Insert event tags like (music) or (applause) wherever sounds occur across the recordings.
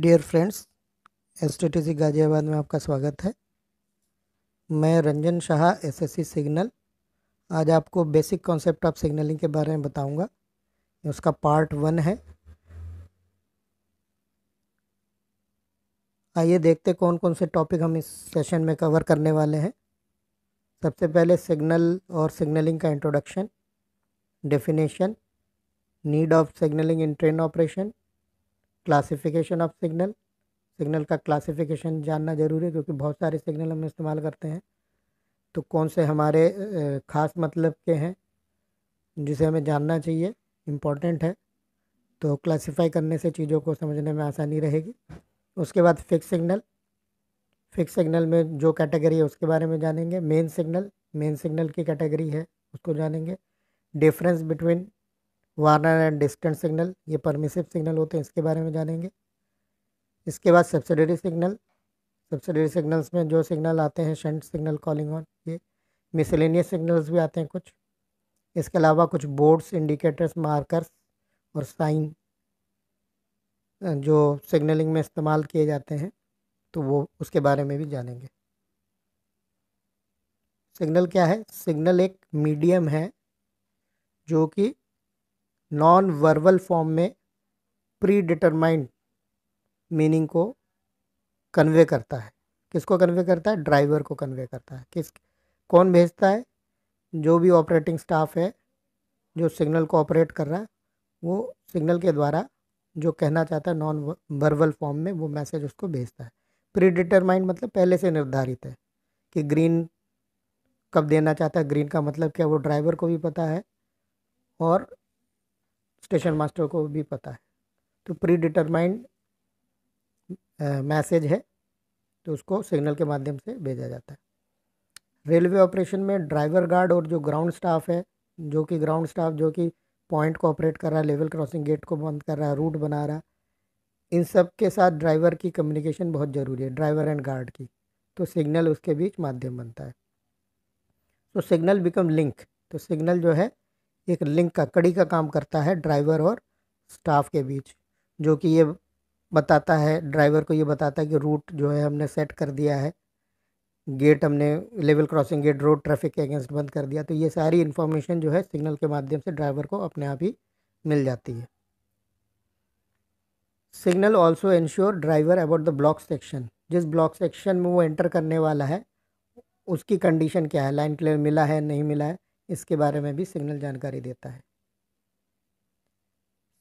dear friends S T Ghaziabad में आपका स्वागत है मैं रंजन शाह एसएससी सिग्नल आज आपको बेसिक कॉन्सेप्ट ऑफ सिग्नलिंग के बारे में बताऊंगा उसका पार्ट वन है आइए देखते कौन कौन से टॉपिक हम इस सेशन में कवर करने वाले हैं सबसे पहले सिग्नल और सिग्नलिंग का introduction definition need of signalling in train operation classification of signal signal का क्लासिफिकेशन जानना ज़रूरी है क्योंकि बहुत सारे सिग्नल हम इस्तेमाल करते हैं तो कौन से हमारे ख़ास मतलब के हैं जिसे हमें जानना चाहिए इम्पॉर्टेंट है तो क्लासिफाई करने से चीज़ों को समझने में आसानी रहेगी उसके बाद फिक्स सिग्नल फिक्स सिग्नल में जो कैटेगरी है उसके बारे में जानेंगे मेन सिग्नल मेन सिग्नल की कैटेगरी है उसको जानेंगे difference between warner and distant signal ये परमिसिव सिग्नल होते हैं इसके बारे में जानेंगे इसके बाद सब्सिडरी सिग्नल सब्सिडरी सिग्नल्स में जो सिग्नल आते हैं शंट सिग्नल कॉलिंग ऑन ये मिसलिनियस सिग्नल्स भी आते हैं कुछ इसके अलावा कुछ बोर्ड्स इंडिकेटर्स मार्कर्स और साइन जो सिग्नलिंग में इस्तेमाल किए जाते हैं तो वो उसके बारे में भी जानेंगे सिग्नल क्या है सिग्नल एक मीडियम है जो कि नॉन वर्बल फॉर्म में प्री डिटरमाइंड मीनिंग को कन्वे करता है किसको कन्वे करता है ड्राइवर को कन्वे करता है किस कौन भेजता है जो भी ऑपरेटिंग स्टाफ है जो सिग्नल को ऑपरेट कर रहा है वो सिग्नल के द्वारा जो कहना चाहता है नॉन वर्बल फॉर्म में वो मैसेज उसको भेजता है प्री डिटरमाइंड मतलब पहले से निर्धारित है कि ग्रीन कब देना चाहता है ग्रीन का मतलब क्या वो ड्राइवर को भी पता है और स्टेशन मास्टर को भी पता है तो प्री डिटरमाइंड मैसेज है तो उसको सिग्नल के माध्यम से भेजा जाता है रेलवे ऑपरेशन में ड्राइवर गार्ड और जो ग्राउंड स्टाफ है जो कि ग्राउंड स्टाफ जो कि पॉइंट को ऑपरेट कर रहा है लेवल क्रॉसिंग गेट को बंद कर रहा है रूट बना रहा है इन सब के साथ ड्राइवर की कम्युनिकेशन बहुत ज़रूरी है ड्राइवर एंड गार्ड की तो सिग्नल उसके बीच माध्यम बनता है तो सिग्नल बिकम लिंक तो सिग्नल जो है एक लिंक का कड़ी का काम करता है ड्राइवर और स्टाफ के बीच जो कि ये बताता है ड्राइवर को ये बताता है कि रूट जो है हमने सेट कर दिया है गेट हमने level crossing gate road traffic के अगेंस्ट बंद कर दिया तो ये सारी इन्फॉर्मेशन जो है सिग्नल के माध्यम से ड्राइवर को अपने आप ही मिल जाती है signal also ensure driver about the block section जिस ब्लॉक सेक्शन में वो एंटर करने वाला है उसकी कंडीशन क्या है लाइन क्लियर मिला है नहीं मिला है इसके बारे में भी सिग्नल जानकारी देता है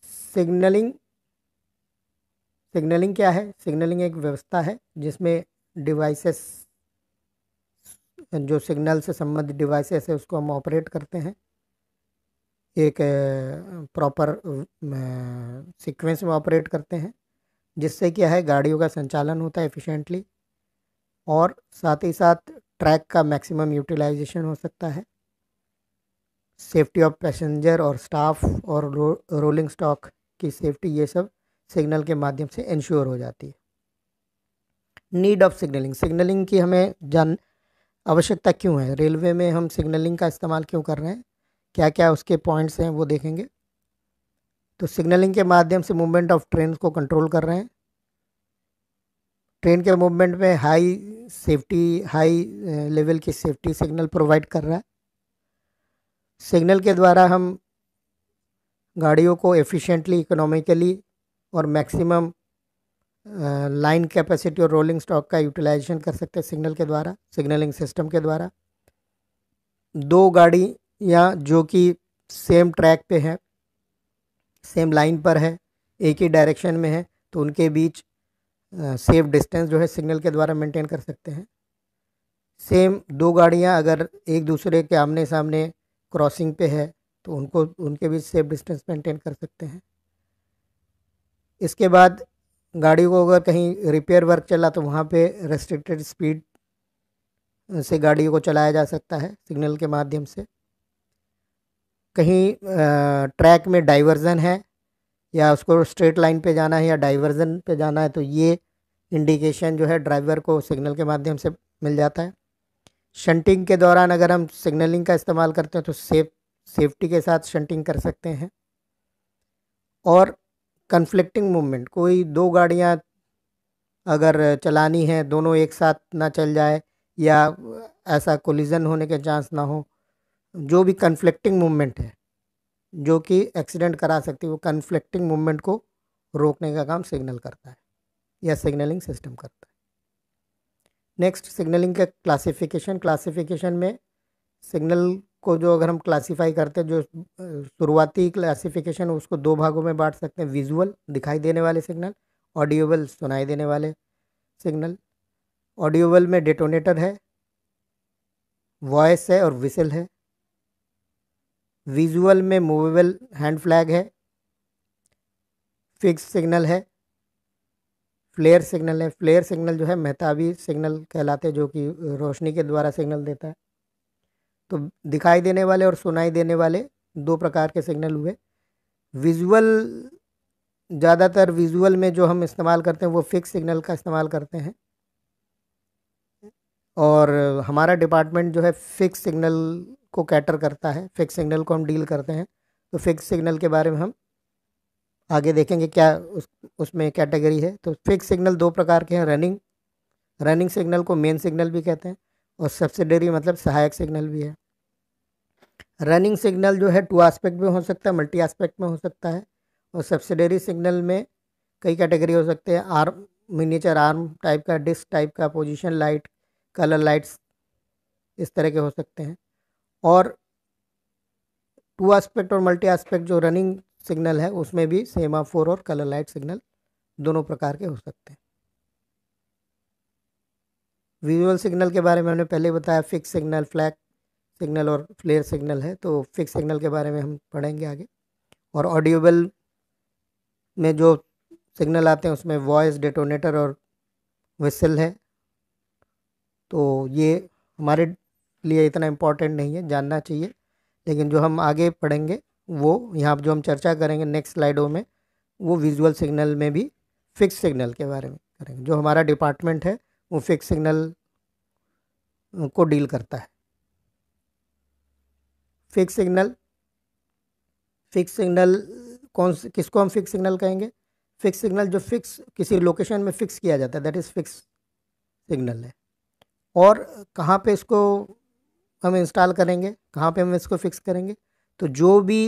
सिग्नलिंग सिग्नलिंग क्या है सिग्नलिंग एक व्यवस्था है जिसमें डिवाइसेस जो सिग्नल से संबंधित डिवाइसेस है उसको हम ऑपरेट करते हैं एक प्रॉपर सीक्वेंस में ऑपरेट करते हैं जिससे क्या है गाड़ियों का संचालन होता है एफिशिएंटली और साथ ही साथ ट्रैक का मैक्सिमम यूटिलाइजेशन हो सकता है सेफ्टी ऑफ पैसेंजर और स्टाफ और रो, रोलिंग स्टॉक की सेफ्टी ये सब सिग्नल के माध्यम से इंश्योर हो जाती है नीड ऑफ सिग्नलिंग सिग्नलिंग की हमें जान आवश्यकता क्यों है रेलवे में हम सिग्नलिंग का इस्तेमाल क्यों कर रहे हैं क्या क्या उसके पॉइंट्स हैं वो देखेंगे तो सिग्नलिंग के माध्यम से मूवमेंट ऑफ ट्रेन को कंट्रोल कर रहे हैं ट्रेन के मूवमेंट में हाई सेफ्टी हाई लेवल की सेफ्टी सिग्नल प्रोवाइड कर रहा है सिग्नल के द्वारा हम गाड़ियों को एफिशिएंटली इकोनॉमिकली और मैक्सिमम लाइन कैपेसिटी और रोलिंग स्टॉक का यूटिलाइजेशन कर सकते हैं सिग्नल के द्वारा सिग्नलिंग सिस्टम के द्वारा दो गाड़ी या जो कि सेम ट्रैक पे है सेम लाइन पर है एक ही डायरेक्शन में है तो उनके बीच सेफ डिस्टेंस जो है सिग्नल के द्वारा मेंटेन कर सकते हैं सेम दो गाड़ियाँ अगर एक दूसरे के आमने सामने क्रॉसिंग पे है तो उनको उनके भी सेफ डिस्टेंस मेंटेन कर सकते हैं इसके बाद गाड़ी को अगर कहीं रिपेयर वर्क चला तो वहाँ पे रेस्ट्रिक्टेड स्पीड से गाड़ी को चलाया जा सकता है सिग्नल के माध्यम से कहीं ट्रैक में डाइवर्जन है या उसको स्ट्रेट लाइन पे जाना है या डाइवर्जन पे जाना है तो ये इंडिकेशन जो है ड्राइवर को सिग्नल के माध्यम से मिल जाता है शंटिंग के दौरान अगर हम सिग्नलिंग का इस्तेमाल करते हैं तो सेफ सेफ्टी के साथ शंटिंग कर सकते हैं और कन्फ्लिक्टिंग मूवमेंट कोई दो गाड़ियाँ अगर चलानी है दोनों एक साथ ना चल जाए या ऐसा कोलिजन होने के चांस ना हो जो भी कन्फ्लिक्टिंग मूवमेंट है जो कि एक्सीडेंट करा सकती है वो कन्फ्लिक्टिंग मूवमेंट को रोकने का काम सिग्नल करता है या सिग्नलिंग सिस्टम करता है नेक्स्ट सिग्नलिंग का क्लासिफिकेशन क्लासिफिकेशन में सिग्नल को जो अगर हम क्लासीफाई करते हैं जो शुरुआती क्लासिफिकेशन उसको दो भागों में बांट सकते हैं विजुअल दिखाई देने वाले सिग्नल ऑडियोबल सुनाई देने वाले सिग्नल ऑडियोबल में डेटोनेटर है वॉइस है और विसल है विजुअल में मूवेबल हैंड फ्लैग है फिक्स सिग्नल है फ्लेयर सिग्नल है फ्लेयर सिग्नल जो है मेहताबी सिग्नल कहलाते जो कि रोशनी के द्वारा सिग्नल देता है तो दिखाई देने वाले और सुनाई देने वाले दो प्रकार के सिग्नल हुए विजुअल ज़्यादातर विजुअल में जो हम इस्तेमाल करते हैं वो फिक्स सिग्नल का इस्तेमाल करते हैं और हमारा डिपार्टमेंट जो है फिक्स सिग्नल को कैटर करता है फिक्स सिग्नल को हम डील करते हैं तो फिक्स सिग्नल के बारे में हम आगे देखेंगे क्या उस उसमें कैटेगरी है तो फिक्स सिग्नल दो प्रकार के हैं रनिंग रनिंग सिग्नल को मेन सिग्नल भी कहते हैं और सब्सिडरी मतलब सहायक सिग्नल भी है रनिंग सिग्नल जो है टू आस्पेक्ट में हो सकता है मल्टी आस्पेक्ट में हो सकता है और सब्सिडरी सिग्नल में कई कैटेगरी हो सकते हैं आर्म मिनीचर आर्म टाइप का डिस्क टाइप का पोजिशन लाइट कलर लाइट्स इस तरह के हो सकते हैं और टू आस्पेक्ट और मल्टी आस्पेक्ट जो रनिंग सिग्नल है उसमें भी सेमाफोर और कलर लाइट सिग्नल दोनों प्रकार के हो सकते हैं विजुअल सिग्नल के बारे में हमने पहले बताया फिक्स सिग्नल फ्लैग सिग्नल और फ्लेयर सिग्नल है तो फिक्स सिग्नल के बारे में हम पढ़ेंगे आगे और ऑडियोबल में जो सिग्नल आते हैं उसमें वॉइस डेटोनेटर और विसल है तो ये हमारे लिए इतना इम्पोर्टेंट नहीं है जानना चाहिए लेकिन जो हम आगे पढ़ेंगे वो यहाँ जो हम चर्चा करेंगे नेक्स्ट स्लाइडों में वो विजुअल सिग्नल में भी फिक्स सिग्नल के बारे में करेंगे जो हमारा डिपार्टमेंट है वो फिक्स सिग्नल को डील करता है फिक्स सिग्नल फिक्स सिग्नल कौन से किसको हम फिक्स सिग्नल कहेंगे फिक्स सिग्नल जो फिक्स किसी लोकेशन में फिक्स किया जाता है दैट इज़ फिक्स सिग्नल है और कहाँ पे इसको हम इंस्टॉल करेंगे कहाँ पे हम इसको फिक्स करेंगे तो जो भी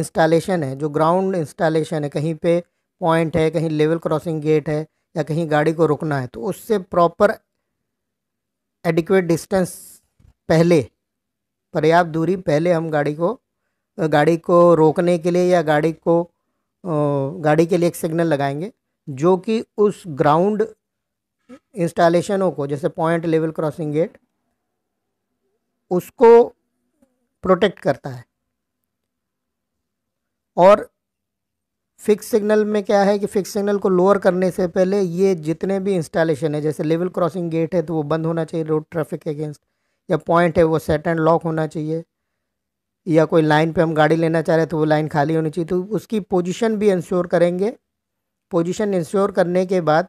इंस्टॉलेशन है जो ग्राउंड इंस्टॉलेशन है कहीं पे पॉइंट है कहीं लेवल क्रॉसिंग गेट है या कहीं गाड़ी को रुकना है तो उससे प्रॉपर एडिक्वेट डिस्टेंस पहले पर्याप्त दूरी पहले हम गाड़ी को गाड़ी को रोकने के लिए या गाड़ी को गाड़ी के लिए एक सिग्नल लगाएंगे जो कि उस ग्राउंड इंस्टॉलेशनों को जैसे पॉइंट लेवल क्रॉसिंग गेट उसको प्रोटेक्ट करता है और फिक्स सिग्नल में क्या है कि फिक्स सिग्नल को लोअर करने से पहले ये जितने भी इंस्टॉलेशन है जैसे लेवल क्रॉसिंग गेट है तो वो बंद होना चाहिए रोड ट्रैफिक के अगेंस्ट या पॉइंट है वो सेट एंड लॉक होना चाहिए या कोई लाइन पे हम गाड़ी लेना चाह रहे हैं तो वो लाइन खाली होनी चाहिए तो उसकी पोजिशन भी इंश्योर करेंगे पोजिशन इंश्योर करने के बाद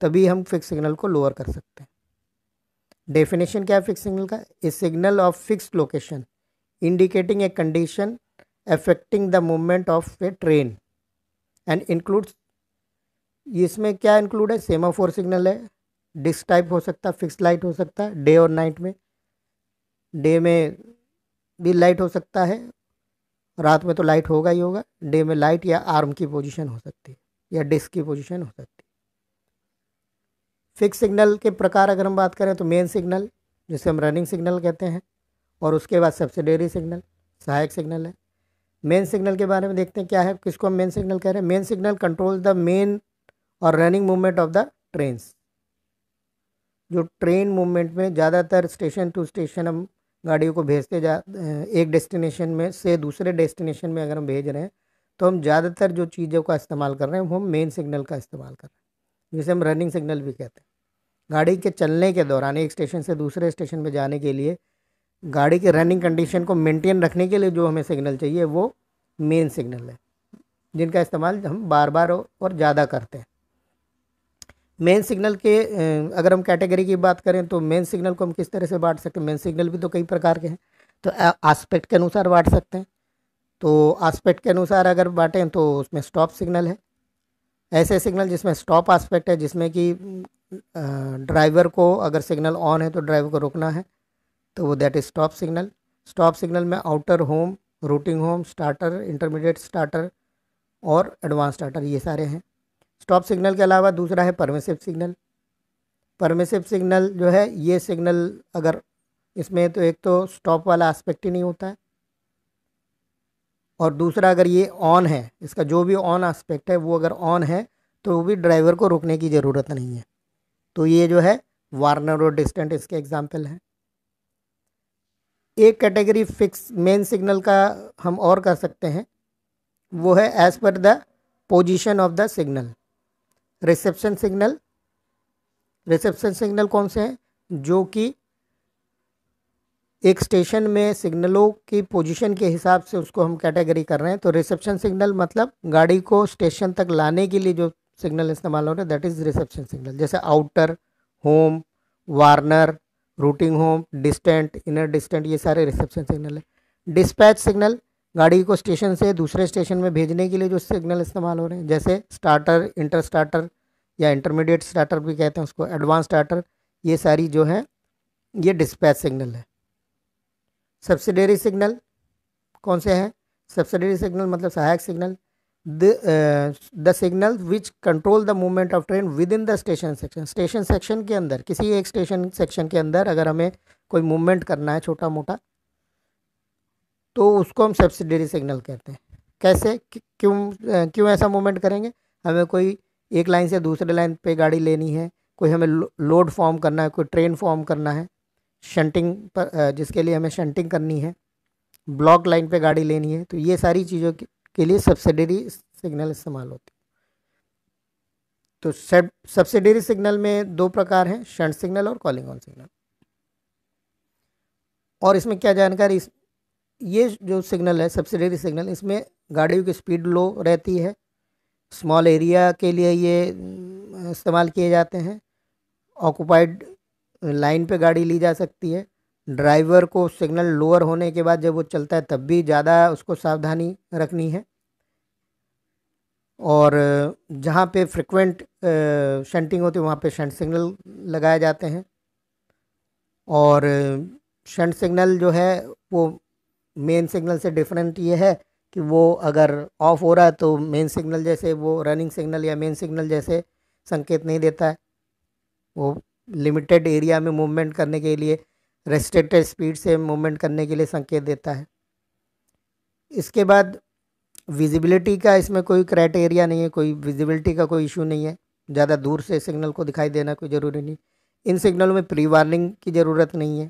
तभी हम फिक्स सिग्नल को लोअर कर सकते हैं डेफिनेशन क्या है फिक्स सिग्नल का a signal of fix location indicating a condition affecting the movement of a train and includes इसमें क्या इंक्लूड है सेमाफोर सिग्नल है डिस्क टाइप हो सकता है फिक्स लाइट हो सकता है डे और नाइट में डे में भी लाइट हो सकता है रात में तो लाइट होगा ही होगा डे में लाइट या आर्म की पोजीशन हो सकती है या डिस्क की पोजीशन हो सकती है फिक्स सिग्नल के प्रकार अगर हम बात करें तो मेन सिग्नल जिसे हम रनिंग सिग्नल कहते हैं और उसके बाद सब्सिडरी सिग्नल सहायक सिग्नल है मेन सिग्नल के बारे में देखते हैं क्या है किसको हम मेन सिग्नल कह रहे हैं main signal control the main और running movement of the train जो ट्रेन मूवमेंट में ज़्यादातर स्टेशन टू स्टेशन हम गाड़ियों को भेजते जा एक डेस्टिनेशन में से दूसरे डेस्टिनेशन में अगर हम भेज रहे हैं तो हम ज़्यादातर जो चीज़ों का इस्तेमाल कर रहे हैं वो हम मेन सिग्नल का इस्तेमाल कर रहे हैं जिसे हम रनिंग सिग्नल भी कहते हैं गाड़ी के चलने के दौरान एक स्टेशन से दूसरे स्टेशन में जाने के लिए गाड़ी के रनिंग कंडीशन को मेंटेन रखने के लिए जो हमें सिग्नल चाहिए वो मेन सिग्नल है जिनका इस्तेमाल हम बार बार और ज़्यादा करते हैं मेन सिग्नल के अगर हम कैटेगरी की बात करें तो मेन सिग्नल को हम किस तरह से बांट सकते हैं मेन सिग्नल भी तो कई प्रकार के हैं तो आस्पेक्ट के अनुसार बांट सकते हैं तो आस्पेक्ट के अनुसार अगर बांटें तो उसमें स्टॉप सिग्नल है ऐसे सिग्नल जिसमें स्टॉप आस्पेक्ट है जिसमें कि ड्राइवर को अगर सिग्नल ऑन है तो ड्राइवर को रुकना है तो वो that is stop signal stop signal में outer home routing home starter intermediate starter और एडवांस स्टार्टर ये सारे हैं स्टॉप सिग्नल के अलावा दूसरा है परमिसिव सिग्नल परमिसिव सिग्नल जो है ये सिग्नल अगर इसमें तो एक तो स्टॉप वाला एस्पेक्ट ही नहीं होता है और दूसरा अगर ये ऑन है इसका जो भी ऑन एस्पेक्ट है वो अगर ऑन है तो वो भी ड्राइवर को रोकने की ज़रूरत नहीं है तो ये जो है वार्नर और डिस्टेंट इसके एग्जाम्पल हैं एक कैटेगरी फिक्स मेन सिग्नल का हम और कर सकते हैं वो है as per the position of the signal reception signal reception signal कौन से हैं जो कि एक स्टेशन में सिग्नलों की पोजीशन के हिसाब से उसको हम कैटेगरी कर रहे हैं तो रिसेप्शन सिग्नल मतलब गाड़ी को स्टेशन तक लाने के लिए जो सिग्नल इस्तेमाल हो रहे हैं दैट इज़ रिसेप्शन सिग्नल जैसे outer home warner routing home distant inner distant ये सारे रिसेप्शन सिग्नल है डिस्पैच सिग्नल गाड़ी को स्टेशन से दूसरे स्टेशन में भेजने के लिए जो सिग्नल इस्तेमाल हो रहे हैं जैसे स्टार्टर इंटर स्टार्टर या इंटरमीडिएट स्टार्टर भी कहते हैं उसको एडवांस स्टार्टर ये सारी जो है ये डिस्पैच सिग्नल है सब्सिडरी सिग्नल कौन से हैं सब्सिडरी सिग्नल मतलब सहायक signal the signal which control the movement of train within the station section station section के अंदर किसी एक स्टेशन सेक्शन के अंदर अगर हमें कोई मूवमेंट करना है छोटा मोटा तो उसको हम सब्सिडरी सिग्नल कहते हैं कैसे क्यों क्यों ऐसा मूवमेंट करेंगे हमें कोई एक लाइन से दूसरे लाइन पे गाड़ी लेनी है कोई हमें लोड फॉर्म करना है कोई ट्रेन फॉर्म करना है शंटिंग पर जिसके लिए हमें शंटिंग करनी है ब्लॉक लाइन पे गाड़ी लेनी है तो ये सारी चीज़ों की के लिए सब्सिडरी सिग्नल इस्तेमाल होती तो सब्सिडरी सिग्नल में दो प्रकार हैं शंट सिग्नल और कॉलिंग ऑन सिग्नल और इसमें क्या जानकारी इस ये जो सिग्नल है सब्सिडरी सिग्नल इसमें गाड़ियों की स्पीड लो रहती है स्मॉल एरिया के लिए ये इस्तेमाल किए जाते हैं ऑक्यूपाइड लाइन पे गाड़ी ली जा सकती है ड्राइवर को सिग्नल लोअर होने के बाद जब वो चलता है तब भी ज़्यादा उसको सावधानी रखनी है और जहाँ पे फ्रिक्वेंट शंटिंग होती है वहाँ पे शंट सिग्नल लगाए जाते हैं और शंट सिग्नल जो है वो मेन सिग्नल से डिफरेंट ये है कि वो अगर ऑफ हो रहा है तो मेन सिग्नल जैसे वो रनिंग सिग्नल या मेन सिग्नल जैसे संकेत नहीं देता है वो लिमिटेड एरिया में मूवमेंट करने के लिए रेस्ट्रिक्टेड स्पीड से मूवमेंट करने के लिए संकेत देता है इसके बाद विजिबिलिटी का इसमें कोई क्राइटेरिया नहीं है कोई विजिबिलिटी का कोई इशू नहीं है ज़्यादा दूर से सिग्नल को दिखाई देना कोई ज़रूरी नहीं इन सिग्नलों में प्री वार्निंग की ज़रूरत नहीं है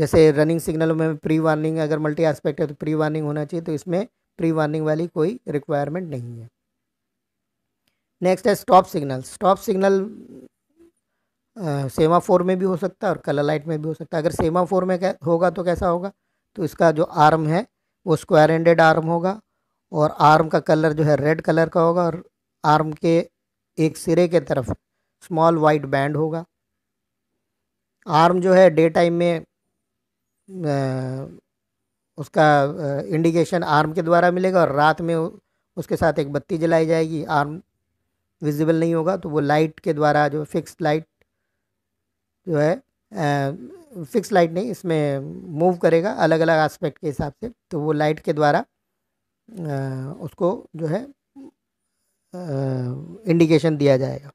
जैसे रनिंग सिग्नलों में प्री वार्निंग अगर मल्टी एस्पेक्ट है तो प्री वार्निंग होना चाहिए तो इसमें प्री वार्निंग वाली कोई रिक्वायरमेंट नहीं है नेक्स्ट है stop signal stop signal four में भी हो सकता है और कलर लाइट में भी हो सकता है अगर फोर में होगा तो कैसा होगा तो इसका जो आर्म है वो स्क्वायर एंडेड आर्म होगा और आर्म का कलर जो है रेड कलर का होगा और आर्म के एक सिरे के तरफ स्मॉल वाइट बैंड होगा आर्म जो है डे टाइम में आ, उसका इंडिकेशन आर्म के द्वारा मिलेगा और रात में उसके साथ एक बत्ती जलाई जाएगी आर्म विजिबल नहीं होगा तो वो लाइट के द्वारा जो फिक्स लाइट जो है फिक्स लाइट नहीं इसमें मूव करेगा अलग अलग एस्पेक्ट के हिसाब से तो वो लाइट के द्वारा उसको जो है इंडिकेशन दिया जाएगा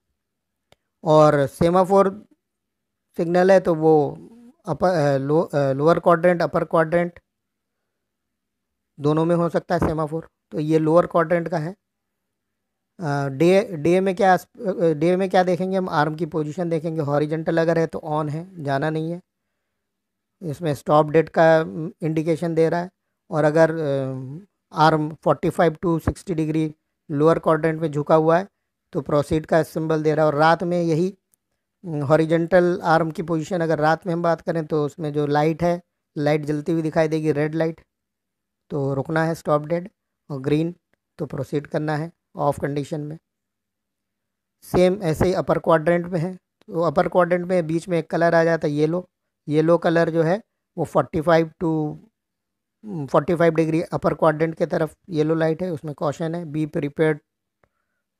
और सेमाफोर सिग्नल है तो वो upper lower quadrant upper quadrant दोनों में हो सकता है सेमाफोर तो ये लोअर क्वाड्रेंट का है डे डे में क्या डे में क्या देखेंगे हम आर्म की पोजीशन देखेंगे हॉरिजेंटल अगर है तो ऑन है जाना नहीं है इसमें स्टॉप डेट का इंडिकेशन दे रहा है और अगर arm 45 to 60 degree lower quadrant में झुका हुआ है तो प्रोसीड का सिंबल दे रहा है और रात में यही हॉरिजेंटल आर्म की पोजीशन अगर रात में हम बात करें तो उसमें जो लाइट है लाइट जलती हुई दिखाई देगी रेड लाइट तो रुकना है स्टॉप डेड और ग्रीन तो प्रोसीड करना है ऑफ कंडीशन में सेम ऐसे ही अपर क्वाड्रेंट में है तो अपर क्वाड्रेंट में बीच में एक कलर आ जाता है येलो येलो कलर जो है वो forty five to forty five degree upper quadrant के तरफ येलो लाइट है उसमें कॉशन है be prepare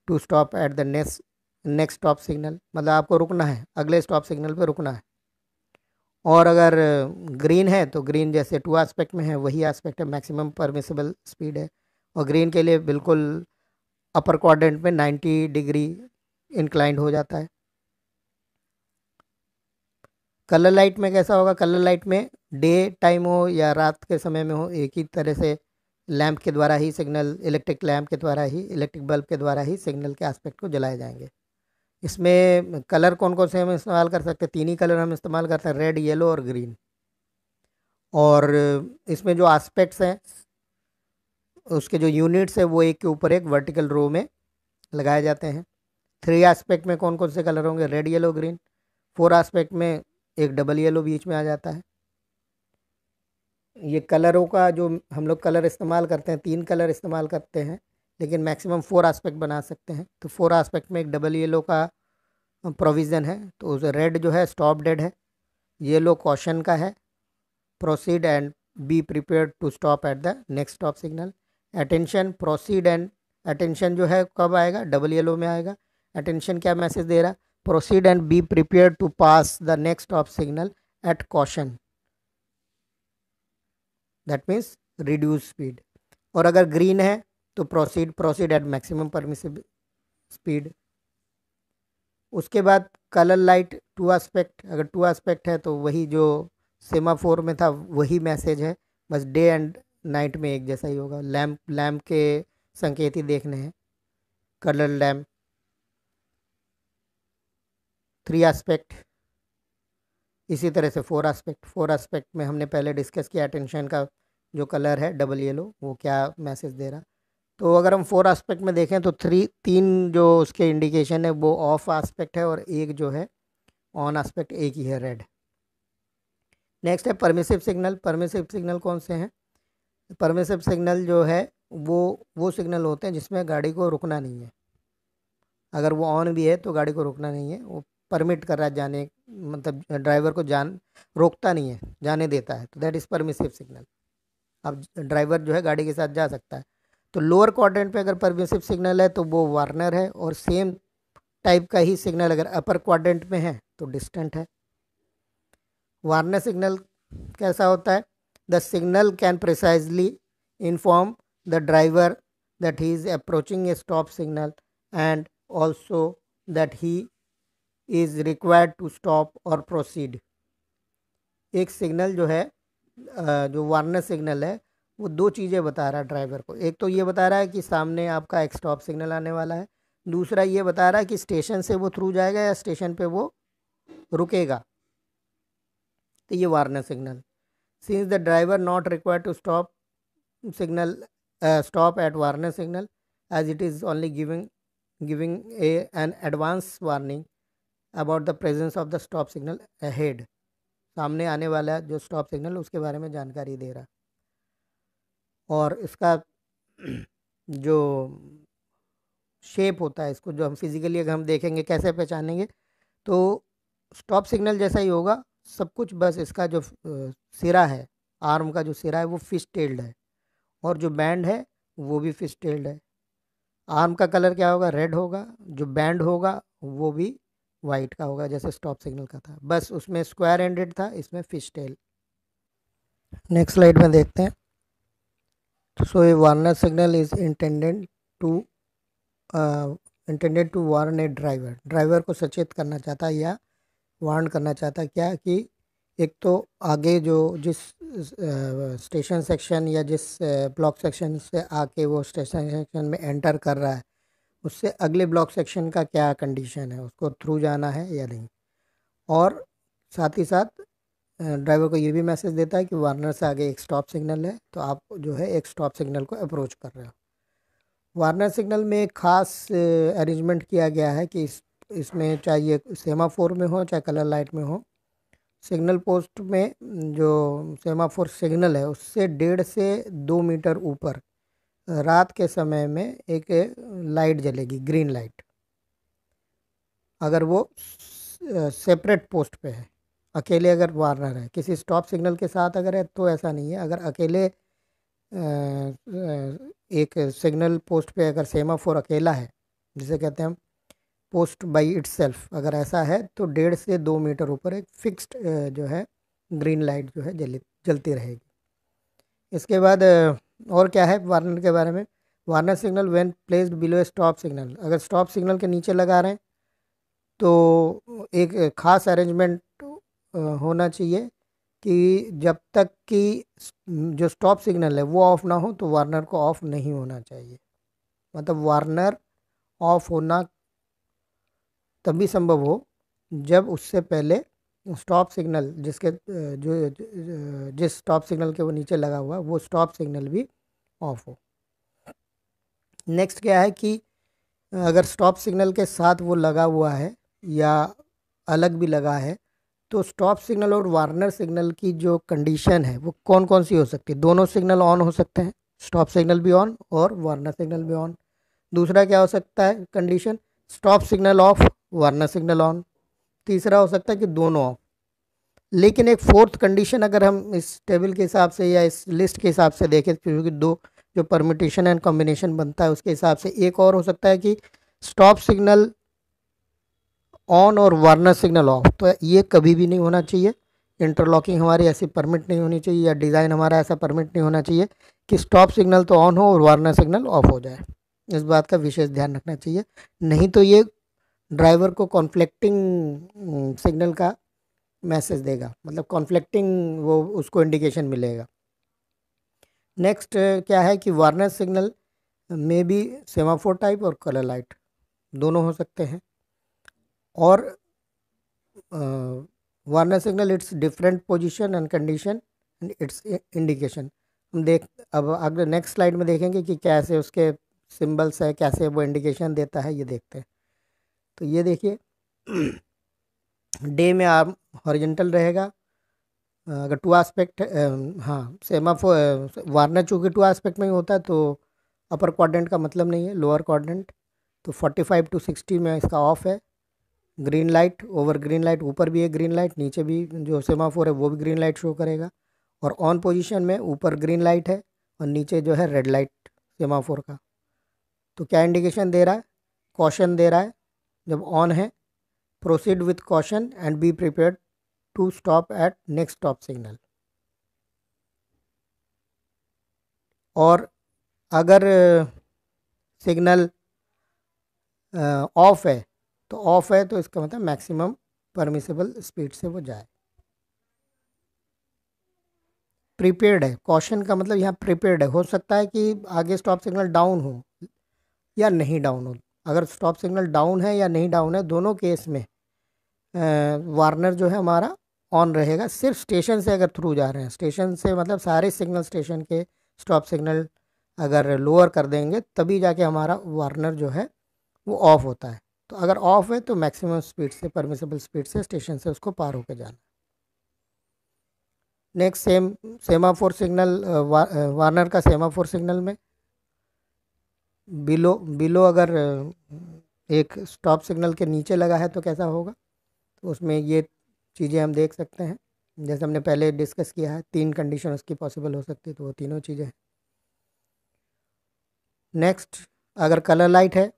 to stop at the next next stop signal मतलब आपको रुकना है अगले स्टॉप सिग्नल पे रुकना है और अगर ग्रीन है तो ग्रीन जैसे टू एस्पेक्ट में है वही एस्पेक्ट है मैक्सिमम परमिसेबल स्पीड है और ग्रीन के लिए बिल्कुल अपर क्वाड्रेंट में 90 डिग्री इंक्लाइंड हो जाता है कलर लाइट में कैसा होगा कलर लाइट में डे टाइम हो या रात के समय में हो एक ही तरह से लैंप के द्वारा ही सिग्नल इलेक्ट्रिक लैंप के द्वारा ही इलेक्ट्रिक बल्ब के द्वारा ही सिग्नल के एस्पेक्ट को जलाए जाएंगे इसमें कलर कौन कौन से हम इस्तेमाल कर सकते हैं तीन ही कलर हम इस्तेमाल करते हैं रेड येलो और ग्रीन और इसमें जो आस्पेक्ट्स हैं उसके जो यूनिट्स है वो एक के ऊपर एक वर्टिकल रो में लगाए जाते हैं थ्री एस्पेक्ट में कौन कौन से कलर होंगे red yellow green four aspect में एक डबल येलो बीच में आ जाता है ये कलरों का जो हम लोग कलर इस्तेमाल करते हैं तीन कलर इस्तेमाल करते हैं लेकिन मैक्सिमम फोर एस्पेक्ट बना सकते हैं तो फोर एस्पेक्ट में एक डबल येलो का प्रोविज़न है तो उस रेड जो है स्टॉप डेड है येलो कॉशन का है proceed and be prepare to stop at the next stop signal attention proceed and attention जो है कब आएगा डबल येलो में आएगा अटेंशन क्या मैसेज दे रहा है proceed and be prepare to pass the next off signal at caution that means reduce speed और अगर ग्रीन है तो proceed proceed at maximum permissible speed उसके बाद कलर लाइट टू एस्पेक्ट अगर टू एस्पेक्ट है तो वही जो सेमाफोर में था वही मैसेज है बस डे एंड नाइट में एक जैसा ही होगा लैम्प लैम्प के संकेत ही देखने हैं कलर लैम्प थ्री एस्पेक्ट इसी तरह से फोर एस्पेक्ट फोर एस्पेक्ट में हमने पहले डिस्कस किया अटेंशन का जो कलर है डबल येलो वो क्या मैसेज दे रहा तो अगर हम फोर एस्पेक्ट में देखें तो थ्री तीन जो उसके इंडिकेशन है वो ऑफ एस्पेक्ट है और एक जो है ऑन एस्पेक्ट एक ही है रेड नेक्स्ट है परमिसिव सिग्नल परमिसिव सिग्नल कौन से हैं परमिसिव सिग्नल जो है वो वो सिग्नल होते हैं जिसमें गाड़ी को रुकना नहीं है अगर वो ऑन भी है तो गाड़ी को रुकना नहीं है वो परमिट कर रहा है जाने मतलब ड्राइवर को जान रोकता नहीं है जाने देता है तो दैट इज़ परमिसिव सिग्नल अब ड्राइवर जो है गाड़ी के साथ जा सकता है तो लोअर क्वाड्रेंट पे अगर परमिसिव सिग्नल है तो वो वार्नर है और सेम टाइप का ही सिग्नल अगर अपर क्वाड्रेंट में है तो डिस्टेंट है वार्नर सिग्नल कैसा होता है the signal can precisely inform the driver that he is approaching a stop signal and also that he is required to stop or proceed एक सिग्नल जो है jo वार्नर signal hai वो दो चीज़ें बता रहा है ड्राइवर को एक तो ये बता रहा है कि सामने आपका एक स्टॉप सिग्नल आने वाला है दूसरा ये बता रहा है कि स्टेशन से वो थ्रू जाएगा या स्टेशन पे वो रुकेगा तो ये warner signal since the driver not required to stop signal uh, stop at warning signal as it is only giving giving a an advance warning about the presence of the stop signal ahead सामने आने वाला जो stop signal उसके बारे में जानकारी दे रहा और इसका जो शेप होता है इसको जो हम फिज़िकली अगर हम देखेंगे कैसे पहचानेंगे तो स्टॉप सिग्नल जैसा ही होगा सब कुछ बस इसका जो सिरा है आर्म का जो सिरा है वो फिश टेल्ड है और जो बैंड है वो भी फिश टेल्ड है आर्म का कलर क्या होगा रेड होगा जो बैंड होगा वो भी वाइट का होगा जैसे स्टॉप सिग्नल का था बस उसमें स्क्वायर एंडेड था इसमें फिश टेल नेक्स्ट स्लाइड में देखते हैं so a warner signal is intended to intended to warn a driver driver को सचेत करना चाहता है या वार्न करना चाहता क्या कि एक तो आगे जो जिस स्टेशन सेक्शन या जिस ब्लॉक सेक्शन से आके वो स्टेशन सेक्शन में एंटर कर रहा है उससे अगले ब्लॉक सेक्शन का क्या कंडीशन है उसको थ्रू जाना है या नहीं और साथ ही साथ ड्राइवर को ये भी मैसेज देता है कि वार्नर से आगे एक स्टॉप सिग्नल है तो आप जो है एक स्टॉप सिग्नल को अप्रोच कर रहे हो वार्नर सिग्नल में एक ख़ास अरेंजमेंट किया गया है कि इस इसमें चाहिए सेमाफोर में हो चाहे कलर लाइट में हो सिग्नल पोस्ट में जो सेमाफोर सिग्नल है उससे डेढ़ से दो मीटर ऊपर रात के समय में एक लाइट जलेगी ग्रीन लाइट अगर वो सेपरेट पोस्ट पे है अकेले अगर वार्नर है किसी स्टॉप सिग्नल के साथ अगर है तो ऐसा नहीं है अगर अकेले एक सिग्नल पोस्ट पे अगर सेमाफोर अकेला है जिसे कहते हैं हम पोस्ट बाई इट्सल्फ अगर ऐसा है तो डेढ़ से दो मीटर ऊपर एक फिक्स्ड जो है ग्रीन लाइट जो है जलती रहेगी इसके बाद और क्या है वार्नर के बारे में warner signal when placed below a stop signal अगर स्टॉप सिग्नल के नीचे लगा रहे हैं तो एक ख़ास अरेंजमेंट होना चाहिए कि जब तक कि जो स्टॉप सिग्नल है वो ऑफ़ ना हो तो वार्नर को ऑफ़ नहीं होना चाहिए मतलब वार्नर ऑफ होना तब भी संभव हो जब उससे पहले स्टॉप सिग्नल जिसके जो जिस स्टॉप सिग्नल के वो नीचे लगा हुआ वो स्टॉप सिग्नल भी ऑफ हो नेक्स्ट क्या है कि अगर स्टॉप सिग्नल के साथ वो लगा हुआ है या अलग भी लगा है तो स्टॉप सिग्नल और वार्नर सिग्नल की जो कंडीशन है वो कौन कौन सी हो सकती है दोनों सिग्नल ऑन हो सकते हैं स्टॉप सिग्नल भी ऑन और वार्नर सिग्नल भी ऑन दूसरा क्या हो सकता है condition stop signal off warner signal on तीसरा हो सकता है कि दोनों ऑफ लेकिन एक फोर्थ कंडीशन अगर हम इस टेबल के हिसाब से या इस लिस्ट के हिसाब से देखें क्योंकि दो जो परमिटेशन एंड कॉम्बिनेशन बनता है उसके हिसाब से एक और हो सकता है कि स्टॉप सिग्नल ऑन और वार्नर सिग्नल ऑफ तो ये कभी भी नहीं होना चाहिए इंटरलॉकिंग हमारी ऐसी परमिट नहीं होनी चाहिए या डिज़ाइन हमारा ऐसा परमिट नहीं होना चाहिए कि स्टॉप सिग्नल तो ऑन हो और वार्नर सिग्नल ऑफ हो जाए इस बात का विशेष ध्यान रखना चाहिए नहीं तो ये ड्राइवर को कॉन्फ्लिक्टिंग सिग्नल का मैसेज देगा मतलब कॉन्फ्लिक्टिंग वो उसको इंडिकेशन मिलेगा नेक्स्ट क्या है कि वार्नर सिग्नल में भी सेमाफोर टाइप और कलर लाइट दोनों हो सकते हैं और warner signal its different position and condition its indication हम देख अब अगले नेक्स्ट स्लाइड में देखेंगे कि कैसे उसके सिंबल्स है कैसे वो इंडिकेशन देता है ये देखते हैं तो ये देखिए (clears throat) डे में आर्म हॉरिजेंटल रहेगा अगर टू आस्पेक्ट हाँ सेमा वार्नर चूँकि टू आस्पेक्ट में ही होता है तो अपर क्वाड्रेंट का मतलब नहीं है लोअर क्वाड्रेंट तो 45 टू 60 में इसका ऑफ है green light over green light ऊपर भी है ग्रीन लाइट नीचे भी जो सेमाफोर है वो भी ग्रीन लाइट शो करेगा और ऑन पोजीशन में ऊपर ग्रीन लाइट है और नीचे जो है रेड लाइट सेमाफोर का तो क्या इंडिकेशन दे रहा है कॉशन दे रहा है जब ऑन है proceed with caution and be prepare to stop at next stop signal और अगर सिग्नल ऑफ है तो ऑफ है तो इसका मतलब मैक्सिमम परमिसेबल स्पीड से वो जाए प्रिपेयर्ड है कॉशन का मतलब यहाँ प्रिपेयर्ड है हो सकता है कि आगे स्टॉप सिग्नल डाउन हो या नहीं डाउन हो अगर स्टॉप सिग्नल डाउन है या नहीं डाउन है दोनों केस में वार्नर जो है हमारा ऑन रहेगा सिर्फ स्टेशन से अगर थ्रू जा रहे हैं स्टेशन से मतलब सारे सिग्नल स्टेशन के स्टॉप सिग्नल अगर लोअर कर देंगे तभी जाके हमारा वार्नर जो है वो ऑफ़ होता है तो अगर ऑफ़ है तो मैक्सिमम स्पीड से परमिसेबल स्पीड से स्टेशन से उसको पार होकर जाना next same semaphore signal warner का सेमाफोर सिग्नल में बिलो बिलो अगर एक स्टॉप सिग्नल के नीचे लगा है तो कैसा होगा तो उसमें ये चीज़ें हम देख सकते हैं जैसे हमने पहले डिस्कस किया है तीन कंडीशन उसकी पॉसिबल हो सकती है तो वो तीनों चीज़ें हैं नेक्स्ट अगर कलर लाइट है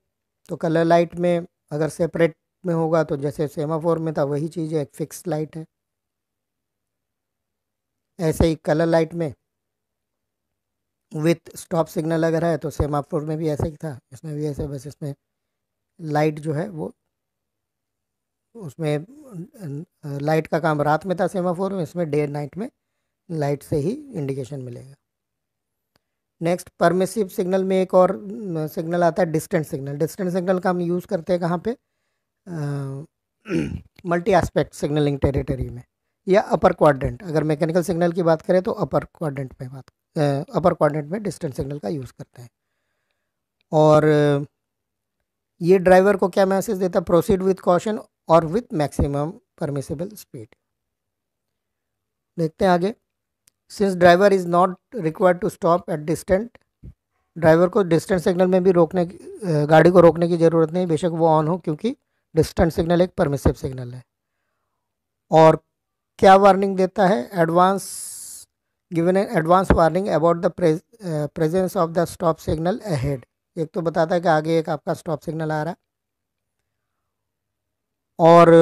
तो कलर लाइट में अगर सेपरेट में होगा तो जैसे सेमाफोर में था वही चीज़ है एक फिक्स लाइट है ऐसे ही कलर लाइट में विथ स्टॉप सिग्नल अगर है तो सेमाफोर में भी ऐसा ही था इसमें भी ऐसे बस इसमें लाइट जो है वो उसमें लाइट का काम रात में था सेमाफोर में इसमें डे नाइट में लाइट से ही इंडिकेशन मिलेगा नेक्स्ट परमिसिव सिग्नल में एक और सिग्नल आता है डिस्टेंट सिग्नल डिस्टेंट सिग्नल का हम यूज़ करते हैं कहाँ पे मल्टी एस्पेक्ट सिग्नलिंग टेरिटरी में या अपर क्वाड्रेंट अगर मैकेनिकल सिग्नल की बात करें तो अपर क्वाड्रेंट में बात अपर क्वाड्रेंट में डिस्टेंस सिग्नल का यूज़ करते हैं और ये ड्राइवर को क्या मैसेज देता है प्रोसीड विथ कॉशन और विथ मैक्सिमम परमिसेबल स्पीड देखते हैं आगे since driver is not required to stop at distant driver को डिस्टेंट सिग्नल में भी रोकने की गाड़ी को रोकने की ज़रूरत नहीं बेशक वो ऑन हो क्योंकि डिस्टेंट सिग्नल एक परमिसिव सिग्नल है और क्या वार्निंग देता है advance given an advance warning about the presence of the stop signal ahead एक तो बताता है कि आगे एक आपका स्टॉप सिग्नल आ रहा है और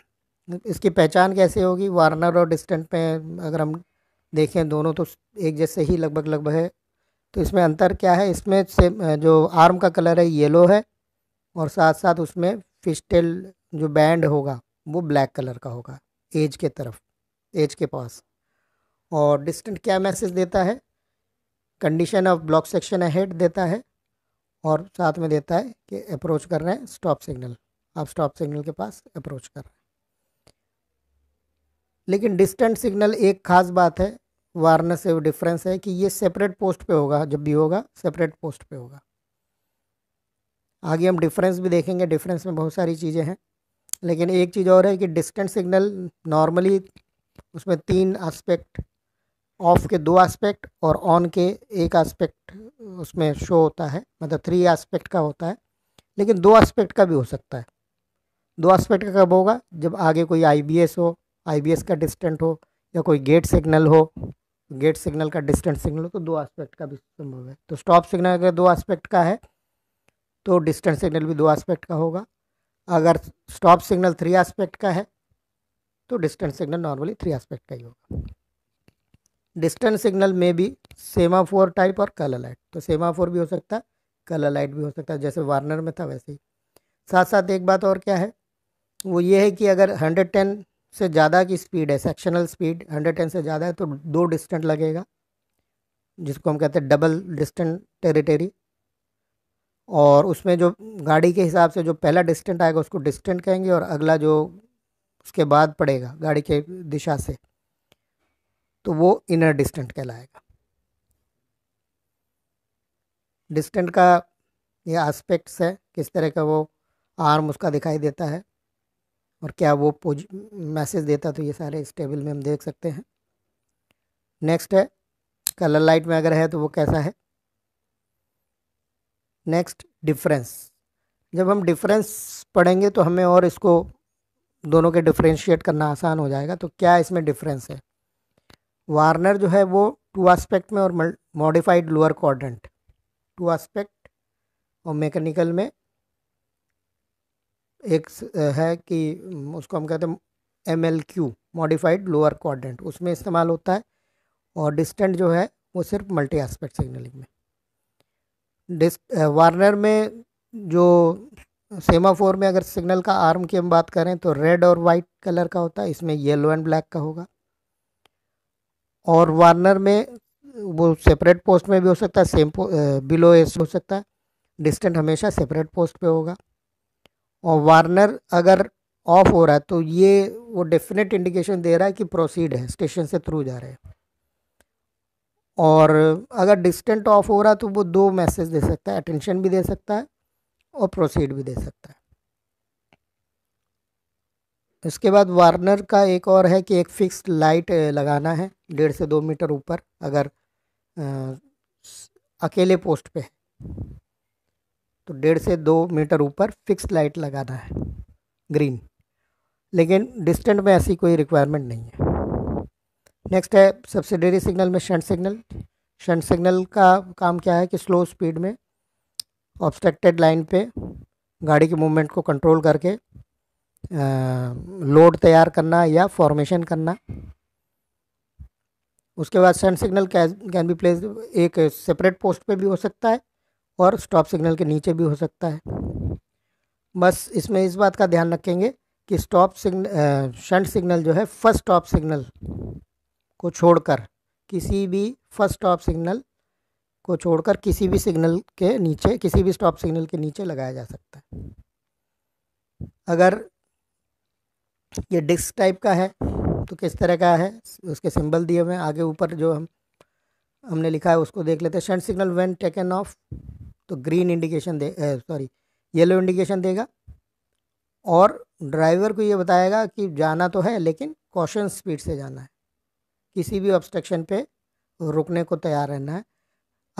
(clears throat) इसकी पहचान कैसे होगी वार्नर और डिस्टेंट में अगर हम देखें दोनों तो एक जैसे ही लगभग लगभग है तो इसमें अंतर क्या है इसमें से जो आर्म का कलर है येलो है और साथ साथ उसमें फिशटेल जो बैंड होगा वो ब्लैक कलर का होगा एज के तरफ एज के पास और डिस्टेंट क्या मैसेज देता है condition of block section head देता है और साथ में देता है कि अप्रोच कर रहे हैं स्टॉप सिग्नल आप स्टॉप सिग्नल के पास अप्रोच कर रहे हैं लेकिन डिस्टेंट सिग्नल एक ख़ास बात है वारनर से डिफरेंस है कि ये सेपरेट पोस्ट पे होगा जब भी होगा सेपरेट पोस्ट पे होगा आगे हम डिफरेंस भी देखेंगे डिफरेंस में बहुत सारी चीज़ें हैं लेकिन एक चीज़ और है कि डिस्टेंट सिग्नल नॉर्मली उसमें तीन आस्पेक्ट ऑफ के दो एस्पेक्ट और ऑन के एक एस्पेक्ट उसमें शो होता है मतलब थ्री एस्पेक्ट का होता है लेकिन दो एस्पेक्ट का भी हो सकता है दो एस्पेक्ट का कब होगा जब आगे कोई आईबीएस हो आईबीएस का डिस्टेंट हो या कोई गेट सिग्नल हो गेट सिग्नल का डिस्टेंट सिग्नल हो तो दो एस्पेक्ट का भी संभव है तो स्टॉप सिग्नल अगर दो एस्पेक्ट का है तो डिस्टेंट सिग्नल भी दो एस्पेक्ट का होगा अगर स्टॉप सिग्नल थ्री एस्पेक्ट का है तो distant signal normally three aspect का ही होगा डिस्टेंस सिग्नल में भी सेमाफोर टाइप और कलर लाइट तो सेमाफोर भी हो सकता है कलर लाइट भी हो सकता है जैसे वार्नर में था वैसे ही साथ साथ एक बात और क्या है वो ये है कि अगर 110 से ज़्यादा की स्पीड है सेक्शनल स्पीड 110 से ज़्यादा है तो दो डिस्टेंट लगेगा जिसको हम कहते हैं डबल डिस्टेंट टेरिटेरी और उसमें जो गाड़ी के हिसाब से जो पहला डिस्टेंट आएगा उसको डिस्टेंट कहेंगे और अगला जो उसके बाद पड़ेगा गाड़ी के दिशा से तो वो इनर डिस्टेंट कहलाएगा डिस्टेंट का ये आस्पेक्ट्स है किस तरह का वो आर्म उसका दिखाई देता है और क्या वो पोज मैसेज देता है तो ये सारे इस टेबल में हम देख सकते हैं नेक्स्ट है कलर लाइट में अगर है तो वो कैसा है नेक्स्ट डिफरेंस जब हम डिफरेंस पढ़ेंगे तो हमें और इसको दोनों के डिफ्रेंशिएट करना आसान हो जाएगा तो क्या इसमें डिफरेंस है वार्नर जो है वो टू आस्पेक्ट में और modified lower quadrant two aspect और मैकेनिकल में एक है कि उसको हम कहते हैं M L Q modified lower quadrant उसमें इस्तेमाल होता है और डिस्टेंट जो है वो सिर्फ मल्टी आस्पेक्ट सिग्नलिंग में डिस वार्नर में जो सेमाफोर में अगर सिग्नल का आर्म की हम बात करें तो रेड और वाइट कलर का होता है इसमें येलो एंड ब्लैक का होगा और वार्नर में वो सेपरेट पोस्ट में भी हो सकता है सेम बिलो एस हो सकता है डिस्टेंट हमेशा सेपरेट पोस्ट पे होगा और वार्नर अगर ऑफ हो रहा है तो ये वो डेफिनेट इंडिकेशन दे रहा है कि प्रोसीड है स्टेशन से थ्रू जा रहे हैं और अगर डिस्टेंट ऑफ हो रहा है तो वो दो मैसेज दे सकता है अटेंशन भी दे सकता है और प्रोसीड भी दे सकता है इसके बाद वार्नर का एक और है कि एक फिक्स लाइट लगाना है डेढ़ से दो मीटर ऊपर अगर आ, अकेले पोस्ट पे है तो डेढ़ से दो मीटर ऊपर फिक्स लाइट लगाना है ग्रीन लेकिन डिस्टेंट में ऐसी कोई रिक्वायरमेंट नहीं है नेक्स्ट है सब्सिडरी सिग्नल में शंट सिग्नल शंट सिग्नल का काम क्या है कि स्लो स्पीड में ऑब्स्ट्रक्टेड लाइन पे गाड़ी के मूवमेंट को कंट्रोल करके लोड तैयार करना या फॉर्मेशन करना उसके बाद shunt signal can be place एक सेपरेट पोस्ट पे भी हो सकता है और स्टॉप सिग्नल के नीचे भी हो सकता है बस इसमें इस बात का ध्यान रखेंगे कि स्टॉप सिग्नल शंट सिग्नल जो है फर्स्ट स्टॉप सिग्नल को छोड़कर किसी भी फर्स्ट स्टॉप सिग्नल को छोड़कर किसी भी सिग्नल के नीचे किसी भी स्टॉप सिग्नल के नीचे लगाया जा सकता है अगर ये डिस्क टाइप का है तो किस तरह का है उसके सिंबल दिए हुए हैं आगे ऊपर जो हम हमने लिखा है उसको देख लेते हैं shunt signal when taken off तो ग्रीन इंडिकेशन दे सॉरी येलो इंडिकेशन देगा और ड्राइवर को ये बताएगा कि जाना तो है लेकिन कॉशन स्पीड से जाना है किसी भी ऑब्स्ट्रक्शन पे रुकने को तैयार रहना है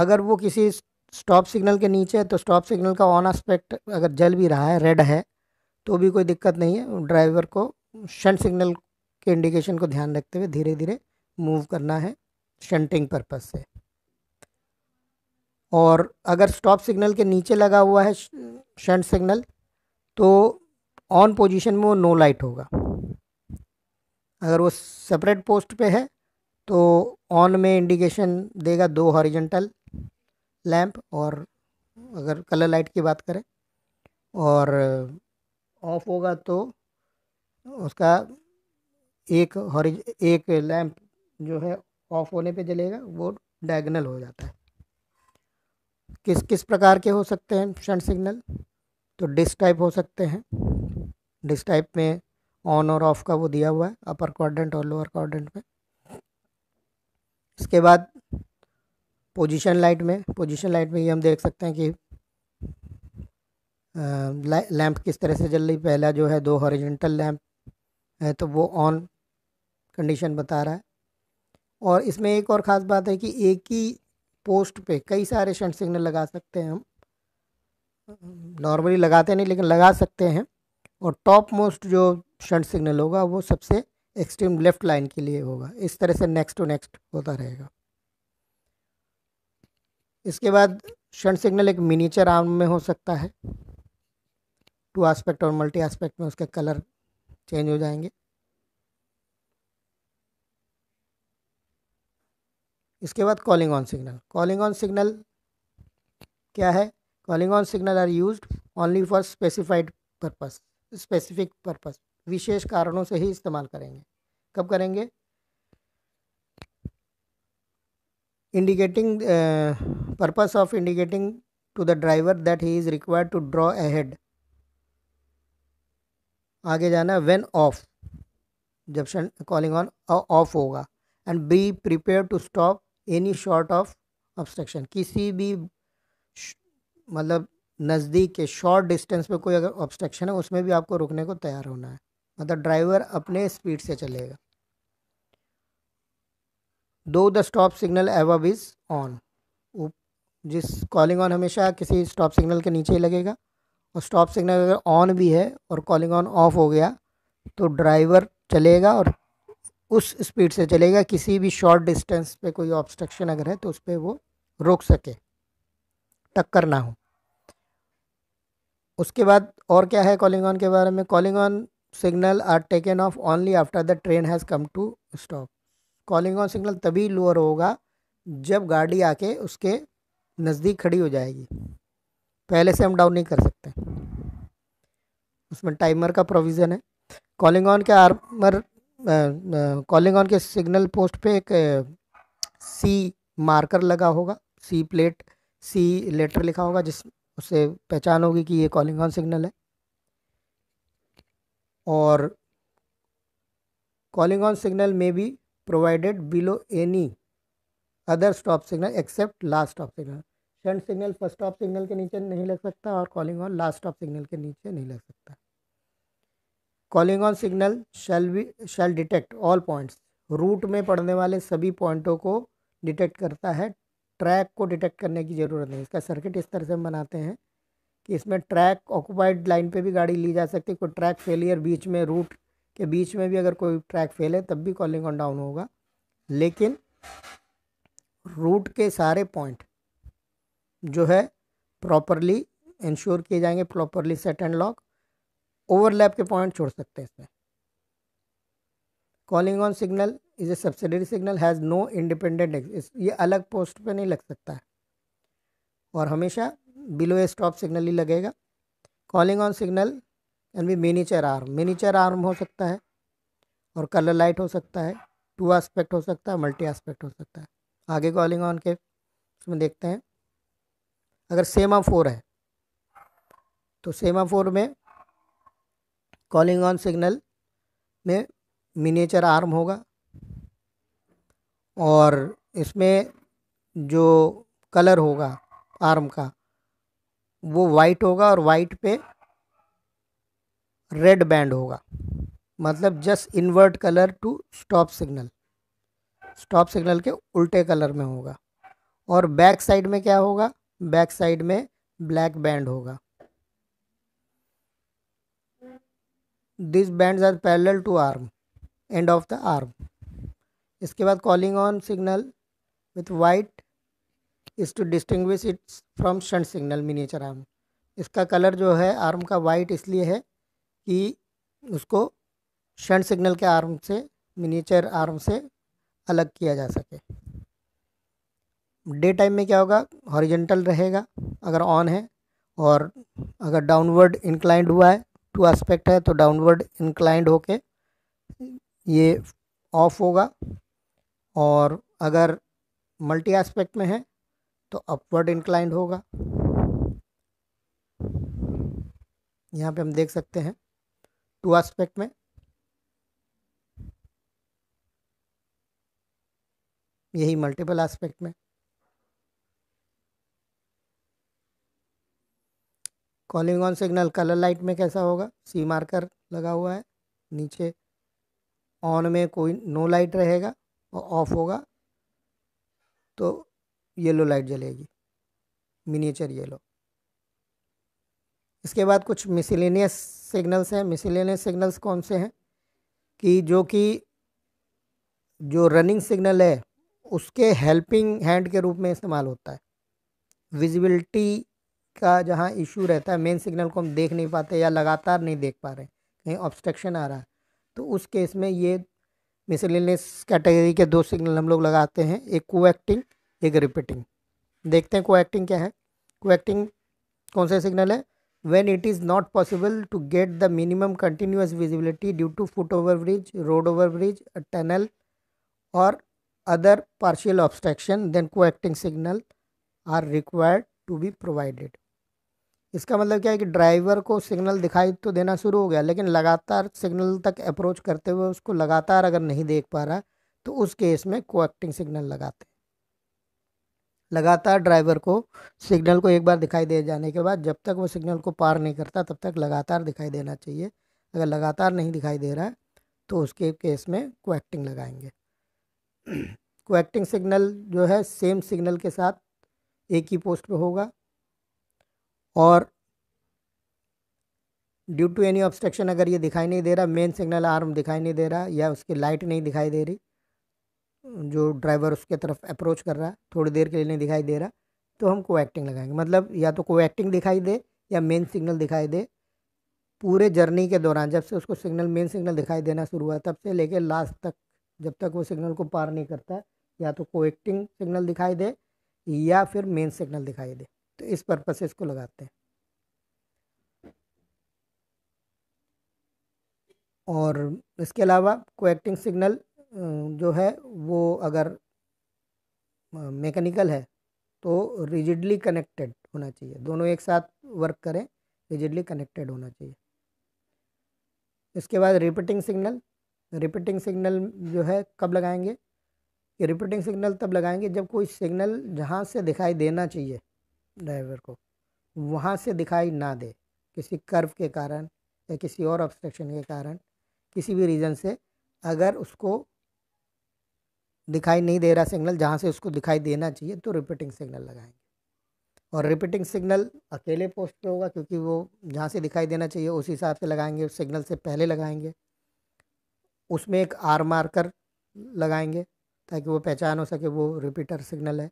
अगर वो किसी स्टॉप सिग्नल के नीचे है तो स्टॉप सिग्नल का ऑन आस्पेक्ट अगर जल भी रहा है रेड है तो भी कोई दिक्कत नहीं है ड्राइवर को शंट सिग्नल के इंडिकेशन को ध्यान रखते हुए धीरे धीरे मूव करना है शंटिंग पर्पज से और अगर स्टॉप सिग्नल के नीचे लगा हुआ है शंट सिग्नल तो ऑन पोजीशन में वो नो लाइट होगा अगर वो सेपरेट पोस्ट पे है तो ऑन में इंडिकेशन देगा दो हॉरिजेंटल लैंप और अगर कलर लाइट की बात करें और ऑफ होगा तो उसका एक हॉरिज एक लैंप जो है ऑफ होने पे जलेगा वो डायगनल हो जाता है किस किस प्रकार के हो सकते हैं शंट सिग्नल तो डिस्क टाइप हो सकते हैं डिस्क टाइप में ऑन और ऑफ का वो दिया हुआ है अपर क्वाड्रेंट और लोअर क्वाड्रेंट में इसके बाद पोजीशन लाइट में पोजीशन लाइट में ये हम देख सकते हैं कि लैंप किस तरह से जल रही पहला जो है दो हॉरिजेंटल लैंप है तो वो ऑन कंडीशन बता रहा है और इसमें एक और ख़ास बात है कि एक ही पोस्ट पे कई सारे शंट सिग्नल लगा सकते हैं हम नॉर्मली लगाते नहीं लेकिन लगा सकते हैं और टॉप मोस्ट जो शंट सिग्नल होगा वो सबसे एक्सट्रीम लेफ्ट लाइन के लिए होगा इस तरह से नेक्स्ट टू नेक्स्ट होता रहेगा इसके बाद शंट सिग्नल एक मिनीचर आर्म में हो सकता है टू आस्पेक्ट और मल्टी आस्पेक्ट में उसका कलर चेंज हो जाएंगे इसके बाद calling on signal calling on signal क्या है calling on signal are use only for specified purpose specific purpose विशेष कारणों से ही इस्तेमाल करेंगे कब करेंगे indicating purpose of indicating to the driver that he is required to draw ahead आगे जाना है वेन ऑफ जब कॉलिंग ऑन ऑफ होगा and be prepare to stop any short of obstruction किसी भी मतलब नज़दीक के शॉर्ट डिस्टेंस पे कोई अगर ऑब्स्ट्रक्शन है उसमें भी आपको रुकने को तैयार होना है मतलब ड्राइवर अपने स्पीड से चलेगा though the stop signal above is on जिस कॉलिंग ऑन हमेशा किसी स्टॉप सिग्नल के नीचे ही लगेगा और स्टॉप सिग्नल अगर ऑन भी है और कॉलिंग ऑन ऑफ हो गया तो ड्राइवर चलेगा और उस स्पीड से चलेगा किसी भी शॉर्ट डिस्टेंस पे कोई ऑब्स्ट्रक्शन अगर है तो उस पर वो रोक सके टक्कर ना हो उसके बाद और क्या है कॉलिंग ऑन के बारे में calling on signal are taken off only after the train has come to stop calling on signal तभी लोअर होगा जब गाड़ी आके उसके नज़दीक खड़ी हो जाएगी पहले से हम डाउन नहीं कर सकते उसमें टाइमर का प्रोविज़न है कॉलिंग ऑन के आर्मर कॉलिंग ऑन के सिग्नल पोस्ट पे एक सी मार्कर लगा होगा सी प्लेट सी लेटर लिखा होगा जिस उससे पहचान होगी कि ये कॉलिंग ऑन सिग्नल है और कॉलिंग ऑन सिग्नल में भी provided below any other stop signal except last stop signal shunt signal first stop signal के नीचे नहीं लग सकता और calling on last stop signal के नीचे नहीं लग सकता calling on signal shall we shall detect all points route में पड़ने वाले सभी पॉइंटों को डिटेक्ट करता है ट्रैक को डिटेक्ट करने की ज़रूरत नहीं इसका सर्किट इस तरह से हम बनाते हैं कि इसमें ट्रैक ऑक्यूपाइड लाइन पे भी गाड़ी ली जा सकती है कोई ट्रैक फेलियर बीच में रूट के बीच में भी अगर कोई ट्रैक फेल है तब भी कॉलिंग ऑन डाउन होगा लेकिन रूट के सारे पॉइंट जो है प्रॉपरली इंश्योर किए जाएंगे properly set and lock overlap के पॉइंट छोड़ सकते हैं इसमें calling on signal is a subsidiary signal has no independent ये अलग पोस्ट पे नहीं लग सकता है और हमेशा बिलो ए स्टॉप सिग्नल ही लगेगा calling on signal can be miniature arm miniature arm हो सकता है और कलर लाइट हो सकता है टू आस्पेक्ट हो सकता है मल्टी आस्पेक्ट हो सकता है आगे कॉलिंग ऑन के उसमें देखते हैं अगर सेमा फोर है तो सेमा फोर में कॉलिंग ऑन सिग्नल में मिनीचर आर्म होगा और इसमें जो कलर होगा आर्म का वो वाइट होगा और वाइट पे रेड बैंड होगा मतलब just invert colour to stop signal stop signal के उल्टे कलर में होगा और बैक साइड में क्या होगा बैक साइड में ब्लैक बैंड होगा this band are parallel to arm end of the arm इसके बाद calling on signal with white is to distinguish its from shunt signal miniature arm इसका कलर जो है आर्म का वाइट इसलिए है कि उसको शंट सिग्नल के आर्म से मिनीचर आर्म से अलग किया जा सके डे टाइम में क्या होगा हॉरिजेंटल रहेगा अगर ऑन है और अगर डाउनवर्ड इंक्लाइंड हुआ है टू एस्पेक्ट है तो डाउनवर्ड इंक्लाइंड होके ये ऑफ होगा और अगर मल्टी एस्पेक्ट में है तो अपवर्ड इंक्लाइंड होगा यहाँ पे हम देख सकते हैं टू एस्पेक्ट में यही मल्टीपल एस्पेक्ट में calling on signal colour light में कैसा होगा सी मार्कर लगा हुआ है नीचे ऑन में कोई नो लाइट रहेगा और ऑफ होगा तो येलो लाइट जलेगी मिनीचर येलो इसके बाद कुछ मिसिलेनियस सिग्नल्स हैं मिसिलेनियस सिग्नल्स कौन से हैं कि जो कि जो रनिंग सिग्नल है उसके हेल्पिंग हैंड के रूप में इस्तेमाल होता है विजिबिलिटी का जहाँ इशू रहता है मेन सिग्नल को हम देख नहीं पाते या लगातार नहीं देख पा रहे कहीं ऑब्स्ट्रक्शन आ रहा है तो उस केस में ये मिसलिनियस कैटेगरी के दो सिग्नल हम लोग लगाते हैं एक कोएक्टिंग एक रिपीटिंग देखते हैं कोएक्टिंग क्या है कोएक्टिंग कौन सा सिग्नल है when it is not possible to get the minimum continuous visibility due to foot over bridge road over bridge tunnel और other partial obstruction then coacting signal are required to be provided इसका मतलब क्या है कि driver को signal दिखाई तो देना शुरू हो गया लेकिन लगातार सिग्नल तक अप्रोच करते हुए उसको लगातार अगर नहीं देख पा रहा तो उस केस में कोएक्टिंग सिग्नल लगाते लगातार ड्राइवर को सिग्नल को एक बार दिखाई दे जाने के बाद जब तक वो सिग्नल को पार नहीं करता तब तक लगातार दिखाई देना चाहिए अगर लगातार नहीं दिखाई दे रहा है तो उसके केस में कोएक्टिंग लगाएंगे (clears throat) कोएक्टिंग सिग्नल जो है सेम सिग्नल के साथ एक ही पोस्ट पर होगा और ड्यू टू एनी ऑब्स्ट्रक्शन अगर ये दिखाई नहीं दे रहा मेन सिग्नल आर्म दिखाई नहीं दे रहा या उसकी लाइट नहीं दिखाई दे रही जो ड्राइवर उसके तरफ अप्रोच कर रहा है थोड़ी देर के लिए नहीं दिखाई दे रहा तो हम को एक्टिंग लगाएंगे मतलब या तो को एक्टिंग दिखाई दे या मेन सिग्नल दिखाई दे पूरे जर्नी के दौरान जब से उसको सिग्नल मेन सिग्नल दिखाई देना शुरू हुआ तब से लेके लास्ट तक जब तक वो सिग्नल को पार नहीं करता या तो को एक्टिंग सिग्नल दिखाई दे या फिर मेन सिग्नल दिखाई दे तो इस पर्पज से इसको लगाते हैं और इसके अलावा कोएक्टिंग सिग्नल जो है वो अगर मैकेनिकल है तो रिजिडली कनेक्टेड होना चाहिए दोनों एक साथ वर्क करें रिजिडली कनेक्टेड होना चाहिए इसके बाद रिपीटिंग सिग्नल रिपीटिंग सिग्नल जो है कब लगाएंगे रिपीटिंग सिग्नल तब लगाएंगे जब कोई सिग्नल जहाँ से दिखाई देना चाहिए ड्राइवर को वहाँ से दिखाई ना दे किसी कर्व के कारण या किसी और ऑब्स्ट्रक्शन के कारण किसी भी रीज़न से अगर उसको दिखाई नहीं दे रहा सिग्नल जहाँ से उसको दिखाई देना चाहिए तो रिपीटिंग सिग्नल लगाएंगे और रिपीटिंग सिग्नल अकेले पोस्ट पे होगा क्योंकि वो जहाँ से दिखाई देना चाहिए उस हिसाब से लगाएंगे उस सिग्नल से पहले लगाएंगे उसमें एक आर मार्कर लगाएंगे ताकि वो पहचान हो सके वो रिपीटर सिग्नल है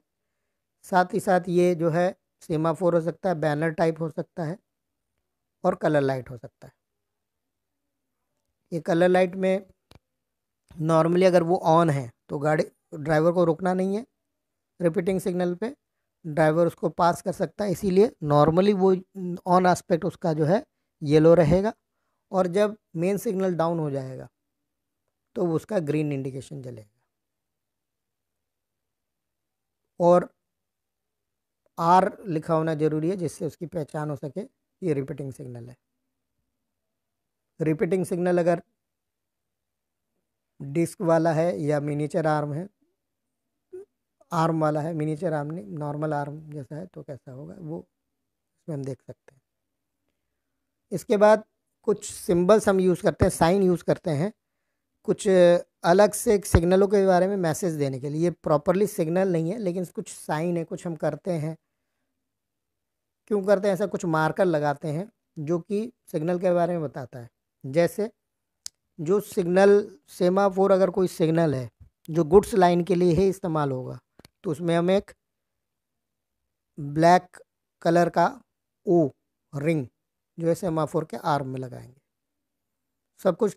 साथ ही साथ ये जो है सीमा फोर हो सकता है बैनर टाइप हो सकता है और कलर लाइट हो सकता है ये कलर लाइट में नॉर्मली अगर वो ऑन है तो गाड़ी ड्राइवर को रुकना नहीं है रिपीटिंग सिग्नल पे ड्राइवर उसको पास कर सकता है इसीलिए नॉर्मली वो ऑन आस्पेक्ट उसका जो है येलो रहेगा और जब मेन सिग्नल डाउन हो जाएगा तो उसका ग्रीन इंडिकेशन जलेगा और आर लिखा होना ज़रूरी है जिससे उसकी पहचान हो सके ये रिपीटिंग सिग्नल है रिपीटिंग सिग्नल अगर डिस्क वाला है या मिनीचर आर्म है आर्म वाला है मिनीचर आर्म नहीं नॉर्मल आर्म जैसा है तो कैसा होगा वो इसमें हम देख सकते हैं इसके बाद कुछ सिंबल्स हम यूज़ करते हैं साइन यूज़ करते हैं कुछ अलग से सिग्नलों के बारे में मैसेज देने के लिए प्रॉपरली सिग्नल नहीं है लेकिन कुछ साइन है कुछ हम करते हैं क्यों करते हैं ऐसा कुछ मार्कर लगाते हैं जो कि सिग्नल के बारे में बताता है जैसे जो सिग्नल सेमाफोर अगर कोई सिग्नल है जो गुड्स लाइन के लिए ही इस्तेमाल होगा तो उसमें हम एक ब्लैक कलर का ओ रिंग जो है सेमाफोर के आर्म में लगाएंगे सब कुछ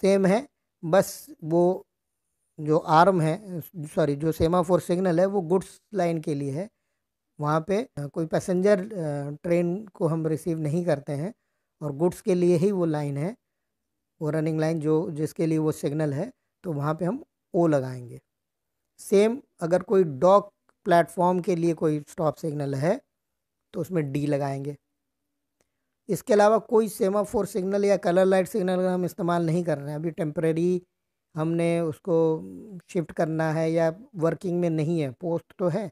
सेम है बस वो जो आर्म है सॉरी जो सेमाफोर सिग्नल है वो गुड्स लाइन के लिए है वहाँ पे कोई पैसेंजर ट्रेन को हम रिसीव नहीं करते हैं और गुड्स के लिए ही वो लाइन है वो रनिंग लाइन जो जिसके लिए वो सिग्नल है तो वहाँ पे हम ओ लगाएंगे सेम अगर कोई डॉक प्लेटफॉर्म के लिए कोई स्टॉप सिग्नल है तो उसमें डी लगाएंगे इसके अलावा कोई सेमाफोर सिग्नल या कलर लाइट सिग्नल हम इस्तेमाल नहीं कर रहे हैं अभी टेम्प्रेरी हमने उसको शिफ्ट करना है या वर्किंग में नहीं है पोस्ट तो है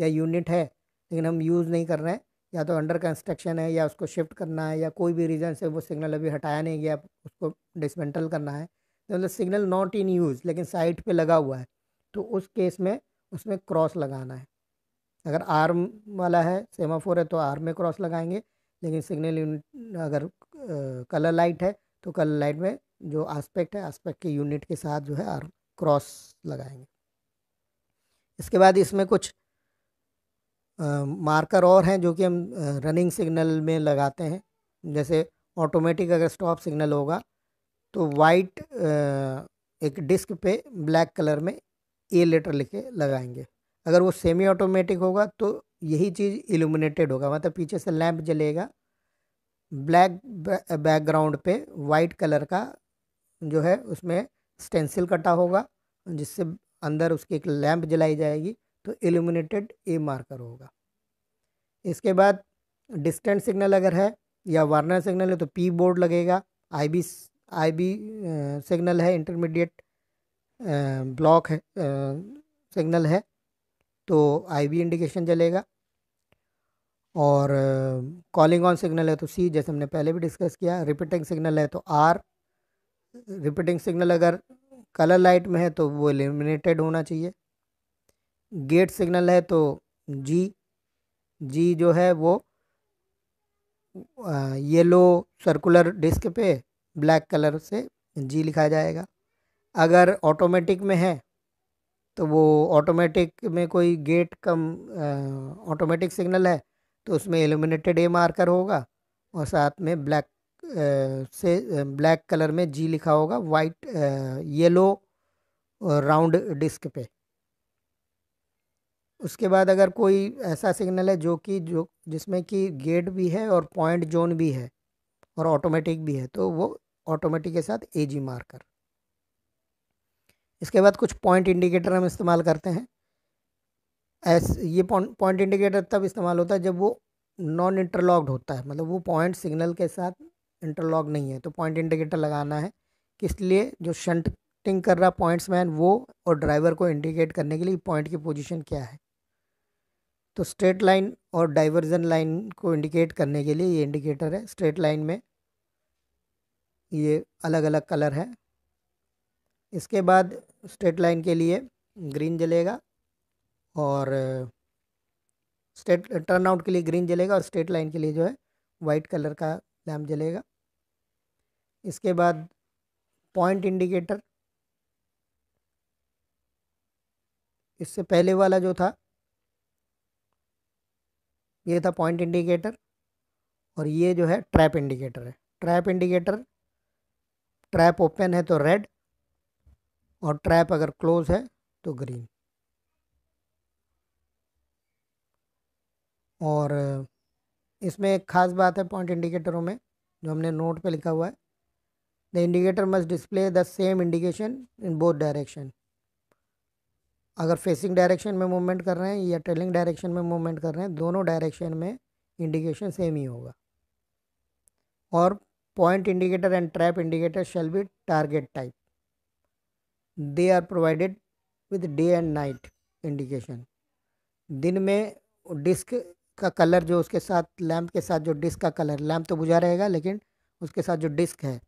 या यूनिट है लेकिन हम यूज़ नहीं कर रहे हैं या तो अंडर कंस्ट्रक्शन है या उसको शिफ्ट करना है या कोई भी रीज़न से वो सिग्नल अभी हटाया नहीं गया उसको डिसमेंटल करना है तो मतलब सिग्नल नॉट इन यूज़ लेकिन साइट पे लगा हुआ है तो उस केस में उसमें क्रॉस लगाना है अगर आर्म वाला है सेमाफोर है तो आर्म में क्रॉस लगाएंगे लेकिन सिग्नल अगर कलर लाइट है तो कलर लाइट में जो आस्पेक्ट है आस्पेक्ट के यूनिट के साथ जो है आर्म क्रॉस लगाएंगे इसके बाद इसमें कुछ मार्कर और हैं जो कि हम रनिंग सिग्नल में लगाते हैं जैसे ऑटोमेटिक अगर स्टॉप सिग्नल होगा तो वाइट एक डिस्क पे ब्लैक कलर में ए लेटर लिख के लगाएंगे अगर वो सेमी ऑटोमेटिक होगा तो यही चीज़ इल्यूमिनेटेड होगा मतलब पीछे से लैंप जलेगा ब्लैक बैकग्राउंड पे वाइट कलर का जो है उसमें स्टेंसिल कटा होगा जिससे अंदर उसकी एक लैंप जलाई जाएगी तो एल्यूमिनेटेड ए मार्कर होगा इसके बाद डिस्टेंट सिग्नल अगर है या वार्नर सिग्नल है तो पी बोर्ड लगेगा I B I B signal है इंटरमीडिएट ब्लॉक है सिग्नल है तो आई बी इंडिकेशन चलेगा और कॉलिंग ऑन सिग्नल है तो सी जैसे हमने पहले भी डिस्कस किया रिपीटिंग सिग्नल है तो आर रिपीटिंग सिग्नल अगर कलर लाइट में है तो वो एलिमिनेटेड होना चाहिए गेट सिग्नल है तो जी जी जो है वो येलो सर्कुलर डिस्क पे ब्लैक कलर से जी लिखा जाएगा अगर ऑटोमेटिक में है तो वो ऑटोमेटिक में कोई गेट कम ऑटोमेटिक सिग्नल है तो उसमें एलुमिनेटेड ए मार्कर होगा और साथ में ब्लैक से ब्लैक कलर में जी लिखा होगा वाइट येलो राउंड डिस्क पे उसके बाद अगर कोई ऐसा सिग्नल है जो कि जो जिसमें कि गेट भी है और पॉइंट जोन भी है और ऑटोमेटिक भी है तो वो ऑटोमेटिक के साथ ए जी मार्कर इसके बाद कुछ पॉइंट इंडिकेटर हम इस्तेमाल करते हैं एस ये पॉइंट इंडिकेटर तब इस्तेमाल होता है जब वो नॉन इंटरलॉक्ड होता है मतलब वो पॉइंट सिग्नल के साथ इंटरलॉक नहीं है तो पॉइंट इंडिकेटर लगाना है किस लिए जो शंटिंग कर रहा पॉइंट्स मैन वो और ड्राइवर को इंडिकेट करने के लिए पॉइंट की पोजीशन क्या है तो स्ट्रेट लाइन और डाइवर्जन लाइन को इंडिकेट करने के लिए ये इंडिकेटर है स्ट्रेट लाइन में ये अलग अलग कलर है इसके बाद स्ट्रेट लाइन के लिए ग्रीन जलेगा और स्ट्रेट टर्न आउट के लिए ग्रीन जलेगा और स्ट्रेट लाइन के लिए जो है वाइट कलर का लैम्प जलेगा इसके बाद पॉइंट इंडिकेटर इससे पहले वाला जो था ये था पॉइंट इंडिकेटर और ये जो है ट्रैप इंडिकेटर है ट्रैप इंडिकेटर ट्रैप ओपन है तो रेड और ट्रैप अगर क्लोज है तो ग्रीन और इसमें एक ख़ास बात है पॉइंट इंडिकेटरों में जो हमने नोट पे लिखा हुआ है the indicator must display the same indication in both direction अगर फेसिंग डायरेक्शन में मूवमेंट कर रहे हैं या ट्रेलिंग डायरेक्शन में मूवमेंट कर रहे हैं दोनों डायरेक्शन में इंडिकेशन सेम ही होगा और point indicator and trap indicator shall be target type they are provided with day and night indication दिन में डिस्क का कलर जो उसके साथ लैम्प के साथ जो डिस्क का कलर लैम्प तो बुझा रहेगा लेकिन उसके साथ जो डिस्क है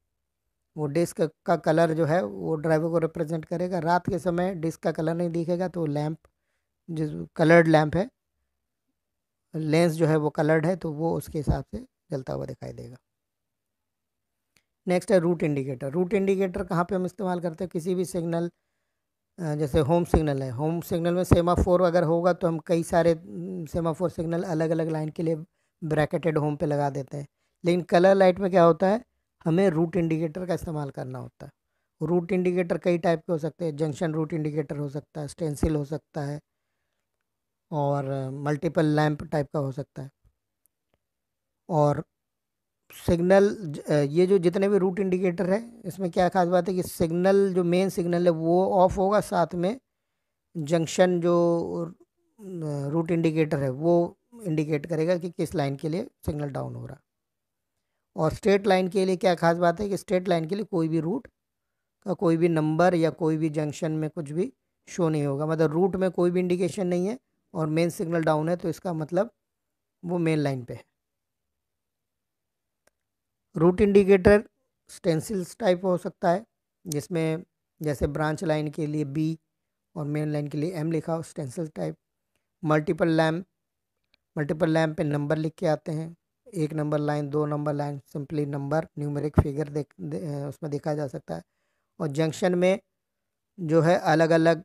वो डिस्क का कलर जो है वो ड्राइवर को रिप्रेजेंट करेगा रात के समय डिस्क का कलर नहीं दिखेगा तो लैंप जो कलर्ड लैम्प है लेंस जो है वो कलर्ड है तो वो उसके हिसाब से जलता हुआ दिखाई देगा नेक्स्ट है रूट इंडिकेटर रूट इंडिकेटर कहाँ पे हम इस्तेमाल करते हैं किसी भी सिग्नल जैसे होम सिग्नल है होम सिग्नल में सेमाफोर अगर होगा तो हम कई सारे सेमाफोर सिग्नल अलग अलग लाइन के लिए ब्रैकेटेड होम पे लगा देते हैं लेकिन कलर लाइट में क्या होता है हमें रूट इंडिकेटर का इस्तेमाल करना होता है रूट इंडिकेटर कई टाइप के हो सकते हैं जंक्शन रूट इंडिकेटर हो सकता है स्टेंसिल हो सकता है और मल्टीपल लैंप टाइप का हो सकता है और सिग्नल ये जो जितने भी रूट इंडिकेटर है इसमें क्या खास बात है कि सिग्नल जो मेन सिग्नल है वो ऑफ होगा साथ में जंक्शन जो रूट इंडिकेटर है वो इंडिकेट करेगा कि किस लाइन के लिए सिग्नल डाउन हो रहा और स्ट्रेट लाइन के लिए क्या खास बात है कि स्ट्रेट लाइन के लिए कोई भी रूट का कोई भी नंबर या कोई भी जंक्शन में कुछ भी शो नहीं होगा मतलब रूट में कोई भी इंडिकेशन नहीं है और मेन सिग्नल डाउन है तो इसका मतलब वो मेन लाइन पे है रूट इंडिकेटर स्टेंसिल्स टाइप हो सकता है जिसमें जैसे ब्रांच लाइन के लिए बी और मेन लाइन के लिए एम लिखा हो stencil type multiple lamp multiple lamp पे नंबर लिख के आते हैं एक नंबर लाइन दो number line simply number numeric figure देख दे, उसमें देखा जा सकता है और जंक्शन में जो है अलग अलग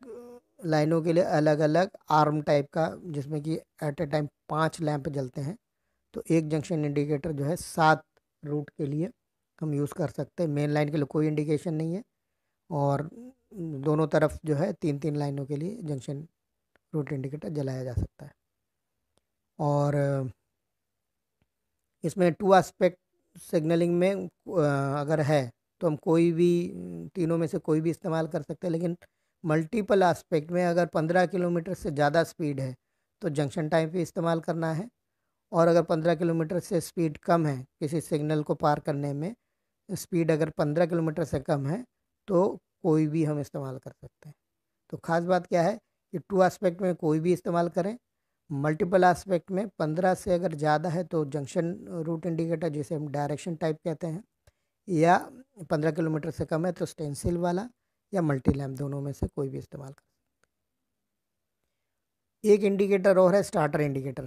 लाइनों के लिए अलग अलग आर्म टाइप का जिसमें कि एट ए टाइम पाँच लैंप जलते हैं तो एक जंक्शन इंडिकेटर जो है सात रूट के लिए हम यूज़ कर सकते हैं मेन लाइन के लिए कोई इंडिकेशन नहीं है और दोनों तरफ जो है तीन तीन लाइनों के लिए जंक्शन रूट इंडिकेटर जलाया जा सकता है और इसमें टू एस्पेक्ट सिग्नलिंग में अगर है तो हम कोई भी तीनों में से कोई भी इस्तेमाल कर सकते हैं लेकिन मल्टीपल एस्पेक्ट में अगर पंद्रह किलोमीटर से ज़्यादा स्पीड है तो जंक्शन टाइम पे इस्तेमाल करना है और अगर पंद्रह किलोमीटर से स्पीड कम है किसी सिग्नल को पार करने में स्पीड अगर पंद्रह किलोमीटर से कम है तो कोई भी हम इस्तेमाल कर सकते हैं तो ख़ास बात क्या है कि टू एस्पेक्ट में कोई भी इस्तेमाल करें मल्टीपल एस्पेक्ट में पंद्रह से अगर ज़्यादा है तो जंक्शन रूट इंडिकेटर जिसे हम डायरेक्शन टाइप कहते हैं या पंद्रह किलोमीटर से कम है तो स्टेंसिल वाला या मल्टी लैम्प दोनों में से कोई भी इस्तेमाल कर एक इंडिकेटर और है स्टार्टर इंडिकेटर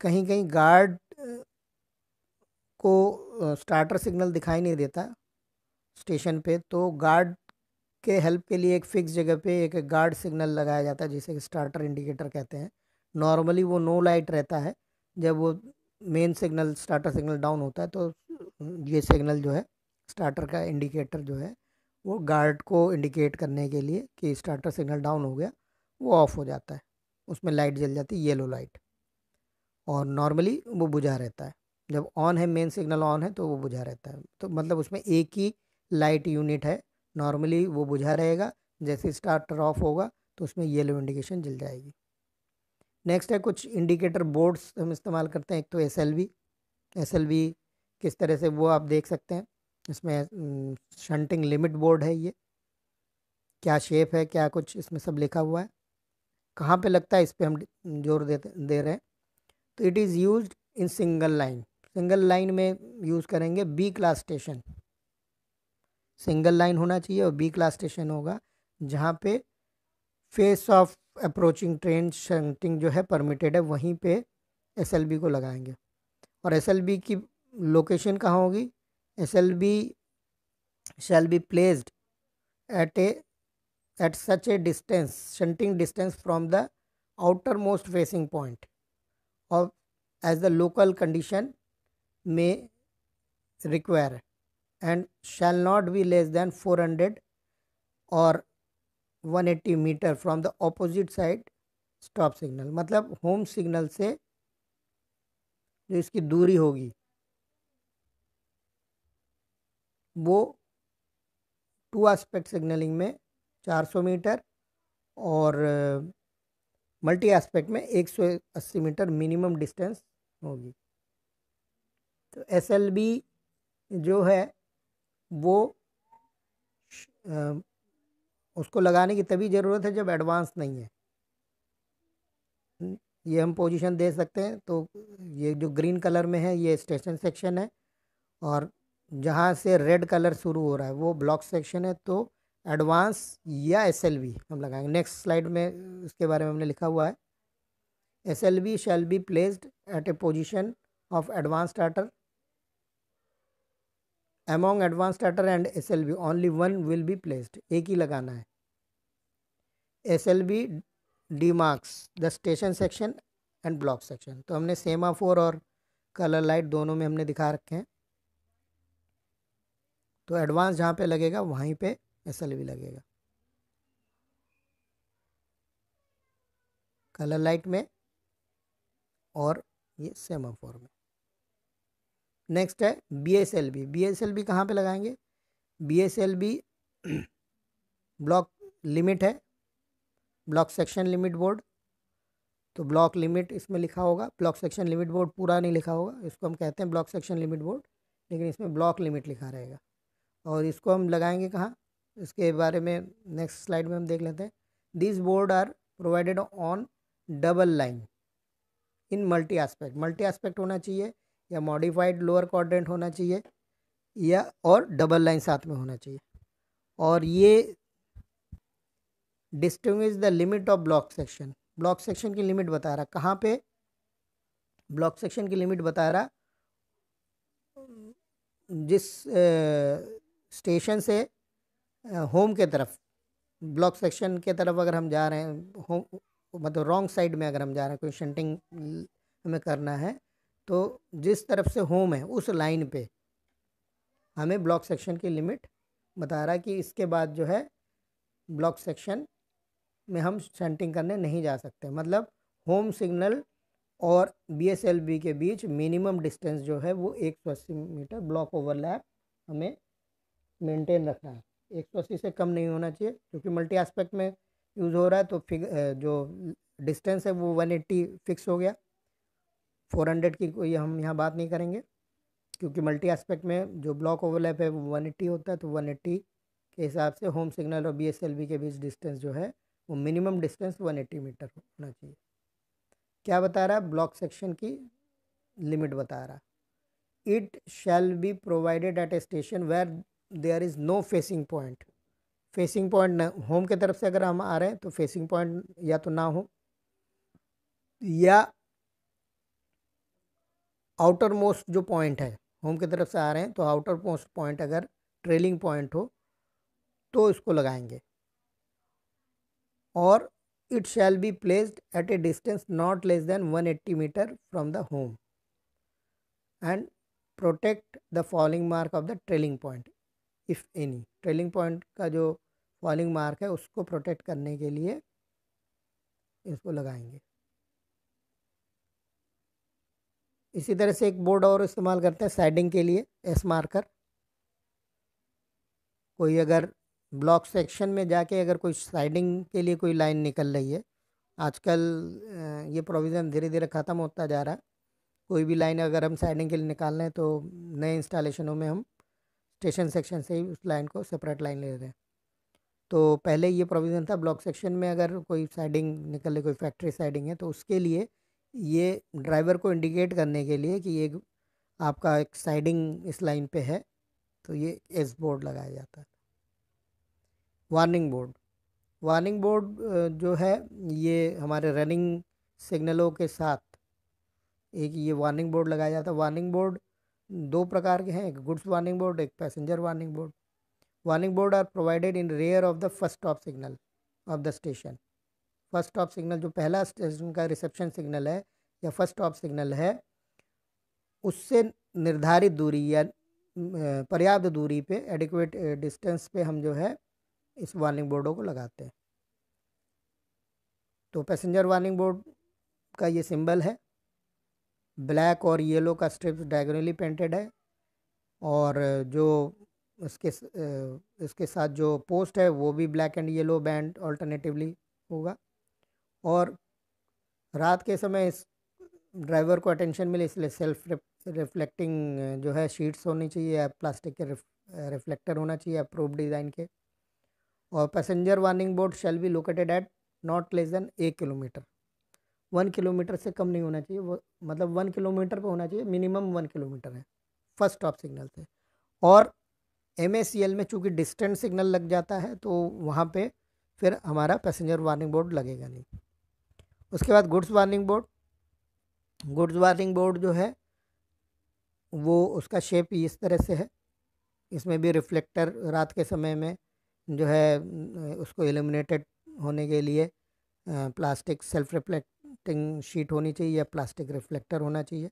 कहीं कहीं गार्ड को स्टार्टर सिग्नल दिखाई नहीं देता स्टेशन पे तो गार्ड के हेल्प के लिए एक फिक्स जगह पे एक गार्ड सिग्नल लगाया जाता है जिसे स्टार्टर इंडिकेटर कहते हैं नॉर्मली वो नो लाइट रहता है जब वो main signal starter signal down होता है तो ये सिग्नल जो है स्टार्टर का इंडिकेटर जो है वो गार्ड को इंडिकेट करने के लिए कि स्टार्टर सिग्नल डाउन हो गया वो ऑफ हो जाता है उसमें लाइट जल जाती है येलो लाइट और नॉर्मली वो बुझा रहता है जब ऑन है मेन सिग्नल ऑन है तो वो बुझा रहता है तो मतलब उसमें एक ही लाइट यूनिट है नॉर्मली वो बुझा रहेगा जैसे स्टार्टर ऑफ होगा तो उसमें येलो इंडिकेशन जल जाएगी नेक्स्ट है कुछ इंडिकेटर बोर्ड्स हम इस्तेमाल करते हैं एक तो S L V S L V किस तरह से वो आप देख सकते हैं इसमें शंटिंग लिमिट बोर्ड है ये क्या शेप है क्या कुछ इसमें सब लिखा हुआ है कहाँ पे लगता है इस पर हम जोर देते दे रहे हैं तो it is use in single line single line में यूज़ करेंगे B class station single line होना चाहिए और बी क्लास स्टेशन होगा जहाँ पे face of approaching train shunting जो है परमिटेड है वहीं पे एस को लगाएंगे और एस की लोकेशन कहाँ होगी S L B shall be placed at a at such a distance shunting distance from the outer most facing point और एज द लोकल कंडीशन में require and shall not be less than four hundred और 180 metre from the opposite side stop signal मतलब home signal से जो इसकी दूरी होगी वो टू आस्पेक्ट सिग्नलिंग में 400 मीटर और मल्टी uh, एस्पेक्ट में 180 मीटर मिनिमम डिस्टेंस होगी तो एस जो है वो uh, उसको लगाने की तभी ज़रूरत है जब एडवांस नहीं है ये हम पोजीशन दे सकते हैं तो ये जो ग्रीन कलर में है ये स्टेशन सेक्शन है और जहाँ से रेड कलर शुरू हो रहा है वो ब्लॉक सेक्शन है तो एडवांस या एस हम लगाएंगे नेक्स्ट स्लाइड में इसके बारे में हमने लिखा हुआ है S L V shall be placed at a position of advance starter among advance starter and S L B only one will be placed एक ही लगाना है S L B D marks the station section and block section तो हमने semaphore और colour light दोनों में हमने दिखा रखे हैं तो एडवांस जहाँ पे लगेगा वहीं पे एस एल बी लगेगा कलर लाइट में और ये सेमा फोर में नेक्स्ट है B S L B B S L B कहाँ पर लगाएंगे B S L B block limit है ब्लॉक सेक्शन लिमिट बोर्ड तो ब्लॉक लिमिट इसमें लिखा होगा ब्लॉक सेक्शन लिमिट बोर्ड पूरा नहीं लिखा होगा इसको हम कहते हैं ब्लॉक सेक्शन लिमिट बोर्ड लेकिन इसमें ब्लॉक लिमिट लिखा रहेगा और इसको हम लगाएंगे कहाँ इसके बारे में नेक्स्ट स्लाइड में हम देख लेते हैं this board are provided on double line in multi aspect multi aspect होना चाहिए या मॉडिफाइड लोअर क्वाड्रेंट होना चाहिए या और डबल लाइन साथ में होना चाहिए और ये distinguish the limit of block section block section की लिमिट बता रहा कहाँ पे ब्लॉक सेक्शन की लिमिट बता रहा जिस स्टेशन से होम के तरफ ब्लॉक सेक्शन के तरफ अगर हम जा रहे हैं होम मतलब रॉन्ग साइड में अगर हम जा रहे हैं कोई शंटिंग हमें करना है तो जिस तरफ से होम है उस लाइन पे हमें ब्लॉक सेक्शन की लिमिट बता रहा है कि इसके बाद जो है ब्लॉक सेक्शन में हम सेंटिंग करने नहीं जा सकते मतलब होम सिग्नल और बीएसएलबी के बीच मिनिमम डिस्टेंस जो है वो एक सौ अस्सी मीटर ब्लॉक ओवरलैप हमें मेंटेन रखना है एक सौ अस्सी से कम नहीं होना चाहिए क्योंकि मल्टी एस्पेक्ट में यूज़ हो रहा है तो फिग जो डिस्टेंस है वो वन एट्टी फिक्स हो गया फोर हंड्रेड की कोई हम यहाँ बात नहीं करेंगे क्योंकि मल्टी एस्पेक्ट में जो ब्लॉक ओवरलैप है वो वन एट्टी होता है तो वन एट्टी के हिसाब से होम सिग्नल और बी के बीच डिस्टेंस जो है वो minimum distance one eighty metre होना चाहिए क्या बता रहा है ब्लॉक सेक्शन की लिमिट बता रहा it shall be provided at a station where there is no facing point facing point ना होम के तरफ से अगर हम आ रहे हैं तो फेसिंग पॉइंट या तो ना हो या आउटर मोस्ट जो पॉइंट है होम की तरफ से आ रहे हैं तो आउटर मोस्ट पॉइंट अगर ट्रेलिंग पॉइंट हो तो इसको लगाएंगे और it shall be placed at a distance not less than 180 metre from the home and protect the fouling mark of the trailing point if any trailing point का जो falling mark है उसको protect करने के लिए इसको लगाएंगे इसी तरह से एक बोर्ड और इस्तेमाल करते हैं साइडिंग के लिए एस मार्कर कोई अगर ब्लॉक सेक्शन में जाके अगर कोई साइडिंग के लिए कोई लाइन निकल रही है आजकल ये प्रोविज़न धीरे धीरे ख़त्म होता जा रहा है कोई भी लाइन अगर हम साइडिंग के लिए निकाल रहे हैं तो नए इंस्टॉलेशनों में हम स्टेशन सेक्शन से ही उस लाइन को सेपरेट लाइन ले रहे हैं तो पहले ये प्रोविज़न था ब्लॉक सेक्शन में अगर कोई साइडिंग निकल रही कोई फैक्ट्री साइडिंग है तो उसके लिए ये ड्राइवर को इंडिकेट करने के लिए कि ये आपका एक साइडिंग इस लाइन पे है तो ये एस बोर्ड लगाया जाता है वार्निंग बोर्ड वार्निंग बोर्ड जो है ये हमारे रनिंग सिग्नलों के साथ एक ये वार्निंग बोर्ड लगाया जाता है वार्निंग बोर्ड दो प्रकार के हैं एक गुड्स वार्निंग बोर्ड एक passenger warning board warning board are provided in rear of the first stop signal of the station first stop signal जो पहला स्टेशन का रिसेप्शन सिग्नल है या फर्स्ट स्टॉप सिग्नल है उससे निर्धारित दूरी या पर्याप्त दूरी पे एडिक्वेट डिस्टेंस पे हम जो है इस वार्निंग बोर्डों को लगाते हैं तो पैसेंजर वार्निंग बोर्ड का ये सिंबल है ब्लैक और येलो का स्ट्रिप्स डायगोनली पेंटेड है और जो इसके इसके साथ जो पोस्ट है वो भी black and yellow band alternatively होगा और रात के समय इस ड्राइवर को अटेंशन मिले इसलिए सेल्फ रिफ्लेक्टिंग जो है शीट्स होनी चाहिए प्लास्टिक के रिफ्लेक्टर होना चाहिए अप्रूव डिज़ाइन के और passenger warning board shall be located at not less than एक किलोमीटर वन किलोमीटर से कम नहीं होना चाहिए वो मतलब वन किलोमीटर पे होना चाहिए मिनिमम वन किलोमीटर है फर्स्ट स्टॉप सिग्नल से और एम में चूँकि डिस्टेंट सिग्नल लग जाता है तो वहाँ पे फिर हमारा पैसेंजर वार्निंग बोर्ड लगेगा नहीं उसके बाद goods warning board goods warning board जो है वो उसका शेप इस तरह से है इसमें भी रिफ्लेक्टर रात के समय में जो है उसको एलिमिनेटेड होने के लिए प्लास्टिक सेल्फ रिफ्लेक्टिंग शीट होनी चाहिए या प्लास्टिक रिफ्लेक्टर होना चाहिए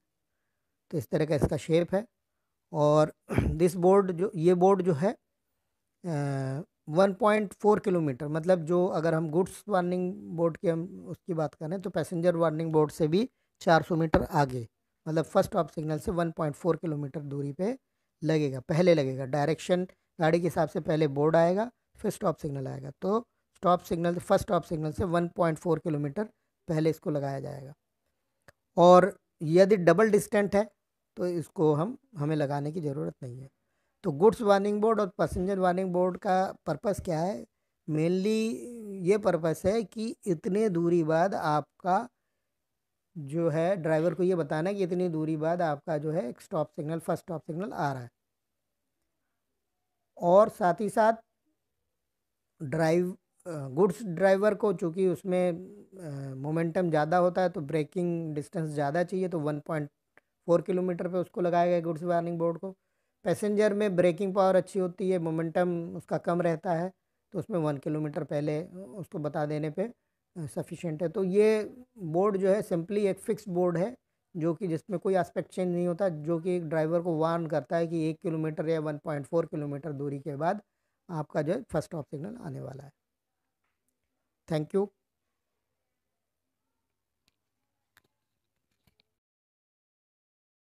तो इस तरह का इसका शेप है और दिस (clears throat) बोर्ड जो ये बोर्ड जो है 1.4 किलोमीटर मतलब जो अगर हम गुड्स वार्निंग बोर्ड की हम उसकी बात करें तो पैसेंजर वार्निंग बोर्ड से भी 400 मीटर आगे मतलब फर्स्ट स्टॉप सिग्नल से 1.4 किलोमीटर दूरी पे लगेगा पहले लगेगा डायरेक्शन गाड़ी के हिसाब से पहले बोर्ड आएगा फिर स्टॉप सिग्नल आएगा तो stop signal first stop signal से फोर किलोमीटर पहले इसको लगाया जाएगा और यदि डबल डिस्टेंट है तो इसको हम हमें लगाने की ज़रूरत नहीं है तो गुड्स वार्निंग बोर्ड और पैसेंजर वार्निंग बोर्ड का पर्पस क्या है मेनली ये पर्पस है कि इतने दूरी बाद आपका जो है ड्राइवर को ये बताना है कि इतनी दूरी बाद आपका जो है stop signal first stop signal आ रहा है और साथ ही साथ ड्राइव गुड्स ड्राइवर को चूँकि उसमें मोमेंटम ज़्यादा होता है तो ब्रेकिंग डिस्टेंस ज़्यादा चाहिए तो वन पॉइंट फोर किलोमीटर पे उसको लगाया गया गुड्स वार्निंग बोर्ड को पैसेंजर में ब्रेकिंग पावर अच्छी होती है मोमेंटम उसका कम रहता है तो उसमें वन किलोमीटर पहले उसको बता देने पे सफिशेंट है तो ये बोर्ड जो है सिंपली एक फिक्स बोर्ड है जो कि जिसमें कोई एस्पेक्ट चेंज नहीं होता जो कि ड्राइवर को वार्न करता है कि एक किलोमीटर या वन पॉइंट फोर किलोमीटर दूरी के बाद आपका जो है फर्स्ट ऑफ सिग्नल आने वाला है थैंक यू